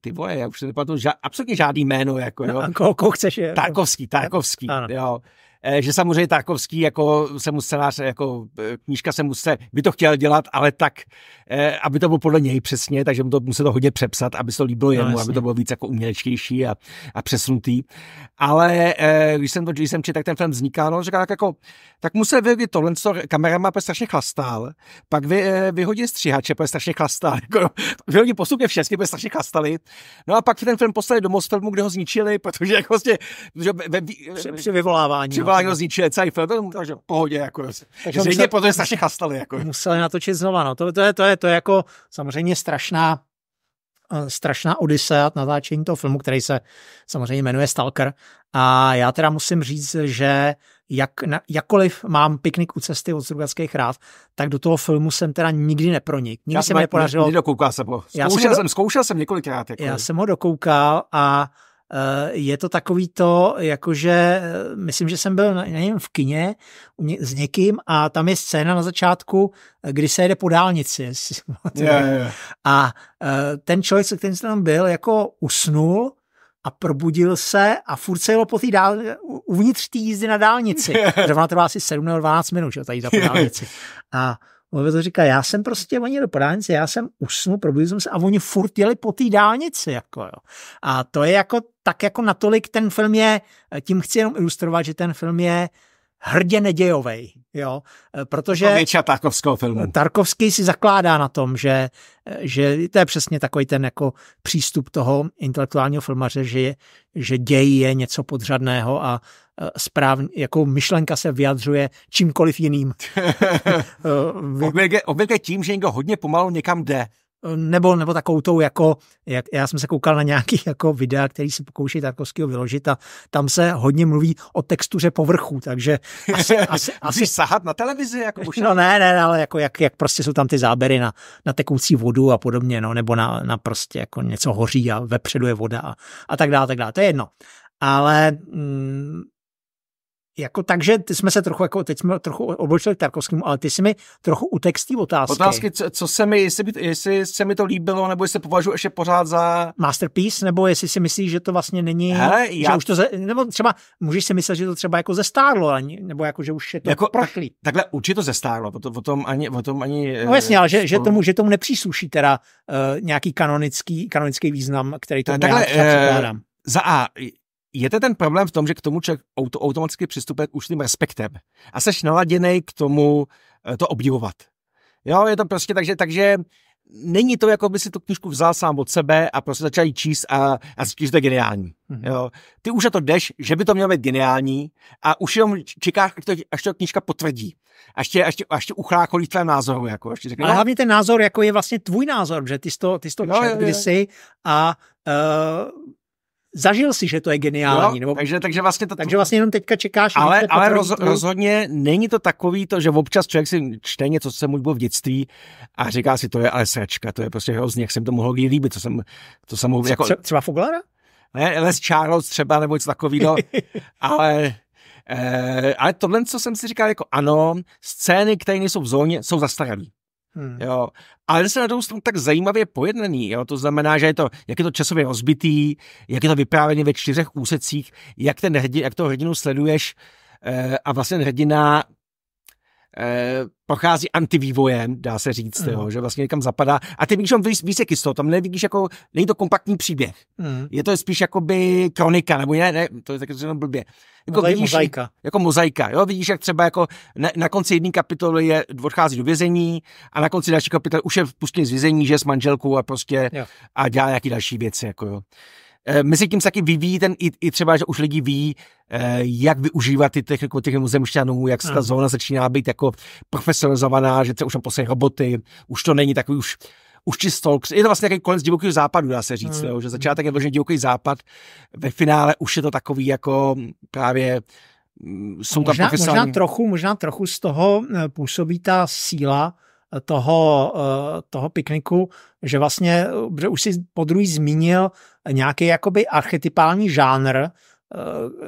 ty vole, já už se nepamatuju ža- absolutně žádný jméno. Jako, jo. No, koho, koho chceš je. Jako. Tarkovský, Tarkovský, ano. jo. Eh, že samozřejmě Tarkovský jako se mu scénář, jako eh, knížka se mu se, by to chtěl dělat, ale tak, eh, aby to bylo podle něj přesně, takže mu to musel to hodně přepsat, aby se to líbilo no, jemu, no, jasně. aby to bylo víc jako umělečtější a, a přesunutý. Ale když jsem to, když jsem četl, tak ten film vzniká, no, říkal, tak jako, tak musel vyhodit tohle, co má strašně chlastal, pak vy, vyhodit stříhače, protože strašně chlastal, *laughs* jako, vyhodit postupně všechny, protože strašně chlastali, no a pak ten film poslali do Mostelmu, kde ho zničili, protože jako vlastně, že, při, při vyvolávání. Při no byla někdo zničil celý film, takže v pohodě. Jako, takže zřejmě musel, protože strašně chastali. Jako. Museli natočit znova. No. To, to, je, to, je, to je jako samozřejmě strašná eh, strašná odisea natáčení toho filmu, který se samozřejmě jmenuje Stalker. A já teda musím říct, že jak, na, jakkoliv mám piknik u cesty od Zrugackých rád, tak do toho filmu jsem teda nikdy nepronik. Nikdy já se mi nepodařilo. Nedokoukal jsem Zkoušel já jsem, do... zkoušel jsem několikrát. Jako. Já jsem ho dokoukal a Eh, je to takový to, jakože eh, myslím, že jsem byl na něm v kině s někým a tam je scéna na začátku, eh, kdy se jede po dálnici. Yeah, *laughs* yeah. A ten člověk, se kterým jsem tam byl, jako usnul a probudil se a furt se jelo po té dál, uvnitř té jízdy na dálnici. Zrovna trvá asi 7 nebo 12 minut, že, tady za po dálnici. A on to říká, já jsem prostě, oni po dálnici, já jsem usnul, probudil jsem se a oni furt jeli po té dálnici, jako jo. A to je jako tak jako natolik ten film je, eh, tím chci jenom ilustrovat, že ten film je hrdě nedějovej, jo, eh, protože... To většina Tarkovského filmu. Eh, Tarkovský si zakládá na tom, že, že to je přesně takový ten jako přístup toho intelektuálního filmaře, že, že děj je něco podřadného a správně, jako myšlenka se vyjadřuje čímkoliv jiným. *laughs* obvykle, obvykle tím, že někdo hodně pomalu někam jde nebo, nebo takovou tou jako, jak, já jsem se koukal na nějaký *laughs* jako videa, který se pokouší Tarkovského vyložit a tam se hodně mluví o textuře povrchu, takže asi... *laughs* asi, asi sahat na televizi? Jako už no ne, ne, ale jako jak, jak prostě jsou tam ty záběry na, na tekoucí vodu a podobně, no, nebo na, na prostě jako něco hoří a vepředu je voda a, a tak dále, tak dále, to je jedno. Ale mm, jako, takže ty jsme se trochu, jako, teď jsme trochu odbočili k Tarkovskému, ale ty jsi mi trochu u z otázky. Otázky, co, co se mi, jestli, by, jestli se mi to líbilo, nebo jestli se považuji ještě pořád za... Masterpiece, nebo jestli si myslíš, že to vlastně není, Hele, já... že už to, ze, nebo třeba můžeš si myslet, že to třeba jako zestárlo, nebo jako, že už je to jako, prachlý. Takhle určitě to zestárlo, o, to, o, tom ani, o tom ani... Eh, no jasně, ale že, že, tomu, že tomu nepřísluší teda uh, nějaký kanonický, kanonický význam, který to eh, takhle, já Za A, je to ten problém v tom, že k tomu člověk auto, automaticky přistupuje už tím respektem a seš naladěný k tomu eh, to obdivovat. Jo, je to prostě takže, takže není to, jako by si tu knižku vzal sám od sebe a prostě začal ji číst a, a zjistil, že to je geniální. Mm-hmm. Jo. Ty už na to jdeš, že by to mělo být geniální a už jenom čekáš, až to, až to knižka potvrdí. Až tě, až tě, až tě uchlákolí tvé názoru. Jako, až řekne, Ale no. hlavně ten názor jako je vlastně tvůj názor, že ty jsi to, ty jsi to no, čet kdysi a uh, zažil si, že to je geniální. Jo, nebo... takže, takže, vlastně to... takže vlastně jenom teďka čekáš. Ale, ale roz, rozhodně není to takový to, že občas člověk si čte něco, co se mu bylo v dětství a říká si, to je ale sračka, to je prostě hrozně, jak jsem to mohl líbit, co jsem, to jsem mohl... Jako... Třeba Foglara? Ne, Les Charles třeba nebo něco takového, *laughs* ale... Eh, ale tohle, co jsem si říkal, jako ano, scény, které nejsou v zóně, jsou zastaralé. Hmm. Jo. Ale se na tom tak zajímavě pojednaný. Jo. To znamená, že je to, jak je to časově rozbitý, jak je to vyprávěné ve čtyřech úsecích, jak, ten hrdin, jak toho hrdinu sleduješ, eh, a vlastně hrdina Eh, prochází antivývojem, dá se říct, mm. jo, že vlastně někam zapadá. A ty vidíš on výseky z toho, tam nevidíš jako, není to kompaktní příběh. Mm. Je to spíš jakoby kronika, nebo ne, ne, to je takové blbě. Jako mozaika. vidíš, mozaika. Jako mozaika, jo, vidíš, jak třeba jako na, na konci jedné kapitoly je, odchází do vězení a na konci další kapitoly už je pustný z vězení, že s manželkou a prostě jo. a dělá nějaký další věci, jako jo. Eh, Mezi tím se taky vyvíjí ten, i, i třeba, že už lidi ví, eh, jak využívat ty techniku těch muzemšťanů, jak se ta zóna začíná být jako profesionalizovaná, že se už tam poslední roboty, už to není takový už už čistou. Je to vlastně nějaký konec divokého západu, dá se říct, mm. jo, že začátek je vlastně divoký západ, ve finále už je to takový jako právě mm, jsou tam možná, možná trochu, možná trochu z toho eh, působí ta síla toho, eh, toho pikniku, že vlastně, že už si po druhý zmínil nějaký jakoby archetypální žánr, eh,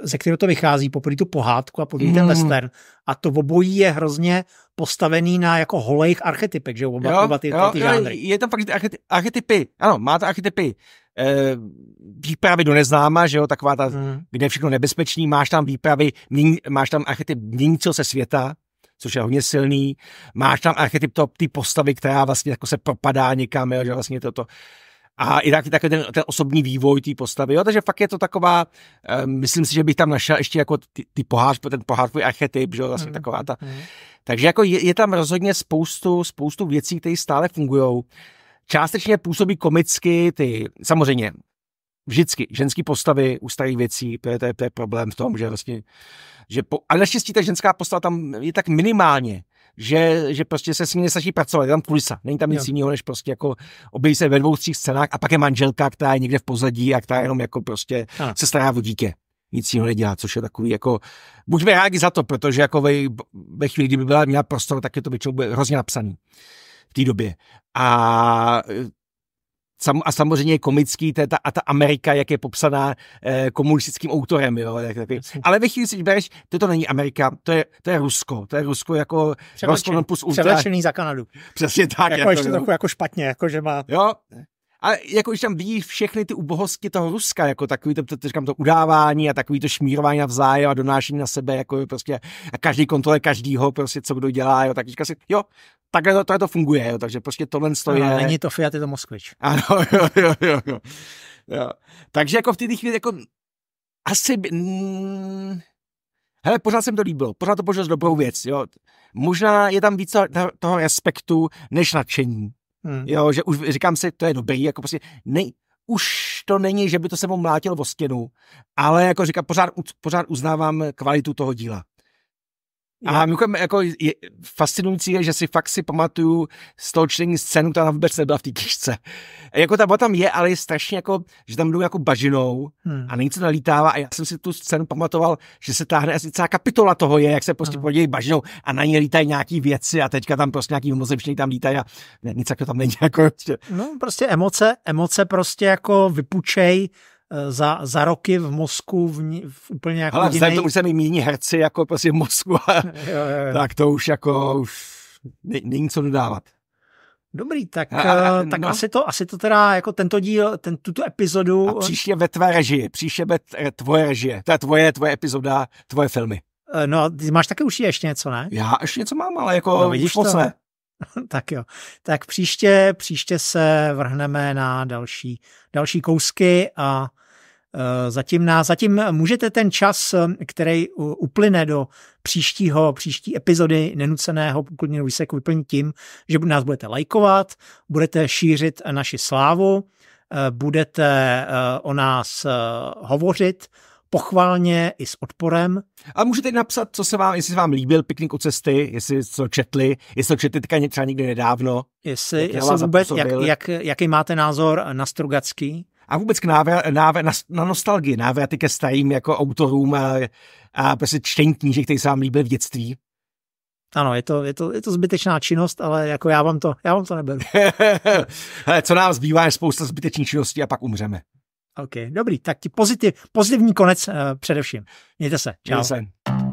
ze kterého to vychází, poprvé tu pohádku a poprvé mm. ten western. A to obojí je hrozně postavený na jako holejch archetypech, že oba, jo, oba ty, jo, ty žánry. je tam fakt archety, archetypy, ano, má to archetypy. E, výpravy do neznáma, že jo, taková ta, mm. kde je všechno nebezpečný, máš tam výpravy, mění, máš tam archetyp měnícího se světa, což je hodně silný. Máš tam archetyp té postavy, která vlastně jako se propadá někam, jo, že vlastně toto. A i taky, taky ten, ten osobní vývoj té postavy. Jo? Takže fakt je to taková, um, myslím si, že bych tam našel ještě jako ty, ty pohář, ten pohářový archetyp, že jo, vlastně mm. taková ta. Mm. Takže jako je, je, tam rozhodně spoustu, spoustu věcí, které stále fungují. Částečně působí komicky ty, samozřejmě, vždycky ženský postavy u starých věcí, to je, to je, to je problém v tom, že vlastně, že po, a naštěstí ta ženská postava tam je tak minimálně, že, že prostě se s ní nestačí pracovat, je tam kulisa, není tam nic jiného, než prostě jako objeví se ve dvou, třích scénách a pak je manželka, která je někde v pozadí a která jenom jako prostě a. se stará o dítě nic jiného nedělá, což je takový jako, buďme rádi za to, protože jako ve, ve chvíli, kdyby byla měla prostor, tak je to většinou hrozně napsaný v té době. A Sam, a samozřejmě komický, to je ta, a ta Amerika, jak je popsaná eh, komunistickým autorem. Jo, tak, tak. Ale ve chvíli když bereš, to, to není Amerika, to je, to je Rusko. To je Rusko jako Převlečen, plus ultra. za Kanadu. Přesně tak. Jako, jako ještě jo. trochu jako špatně, jako že má... Jo, a jako když tam vidí všechny ty ubohosti toho Ruska, jako takový to, to, říkám, to udávání a takový to šmírování navzájem a donášení na sebe, jako prostě a každý kontrole každýho, prostě co kdo dělá, jo, tak říká si, jo, takhle to, to funguje, jo, takže prostě tohle to je... Není to Fiat, je to Moskvič. Ano, *laughs* jo, jo, jo, jo. jo. Takže jako v té chvíli, jako asi by... Mm, hele, pořád jsem to líbil, pořád to považuji dobrou věc, jo. Možná je tam více toho respektu než nadšení, Hmm. Jo, že už říkám si, to je dobrý, jako prostě nej, už to není, že by to mu mlátil o stěnu, ale jako říkám, pořád, pořád uznávám kvalitu toho díla. A mimochodem, jako je, fascinující je, že si fakt si pamatuju z toho čtení scénu, která vůbec nebyla v té knižce. Jako ta tam je, ale je strašně jako, že tam jdou jako bažinou hmm. a něco nalítává a já jsem si tu scénu pamatoval, že se táhne asi celá kapitola toho je, jak se prostě hmm. podějí bažinou a na ně lítají nějaký věci a teďka tam prostě nějaký homozemštění tam lítají a ne, nic jako tam není. Jako No prostě emoce, emoce prostě jako vypučej Eh, za, za roky v mozku v, v úplně jako Ale vzhledem jiný... už se i míní herci jako prostě v mozku, *laughs* jo, jo, jo. tak to už jako už není co dodávat. Dobrý, tak, a, a, eh, tak no. asi, to, asi to teda jako tento díl, ten, tuto epizodu... A příště ve tvé režii, příště ve eh, tvoje režie, to je tvoje, tvoje epizoda, tvoje filmy. No a ty máš také už ještě něco, ne? Já ještě něco mám, ale jako no, vidíš to. Ne. *laughs* tak jo. Tak příště, příště se vrhneme na další, další kousky a eh, Zatím, na, zatím můžete ten čas, který uplyne do příštího, příští epizody nenuceného kulturního výseku vyplnit tím, že nás budete lajkovat, budete šířit naši slávu, eh, budete eh, o nás hovořit, pochválně i s odporem. A můžete napsat, co se vám, jestli se vám líbil piknik u cesty, jestli co četli, jestli to četli teďka třeba někdy nedávno. Jestli, jak jestli vůbec, jak, jak, jaký máte názor na Strugacký? A vůbec k návě, návě, na, na nostalgii, návraty ke starým jako autorům a, a prostě čtení knížek, který se vám líbil v dětství. Ano, je to, je, to, je to zbytečná činnost, ale jako já vám to, já vám to neberu. *laughs* co nám zbývá je spousta zbytečných činností a pak umřeme. OK, dobrý, tak ti pozitiv, pozitivní konec uh, především. Mějte se. Čau. Mějte se.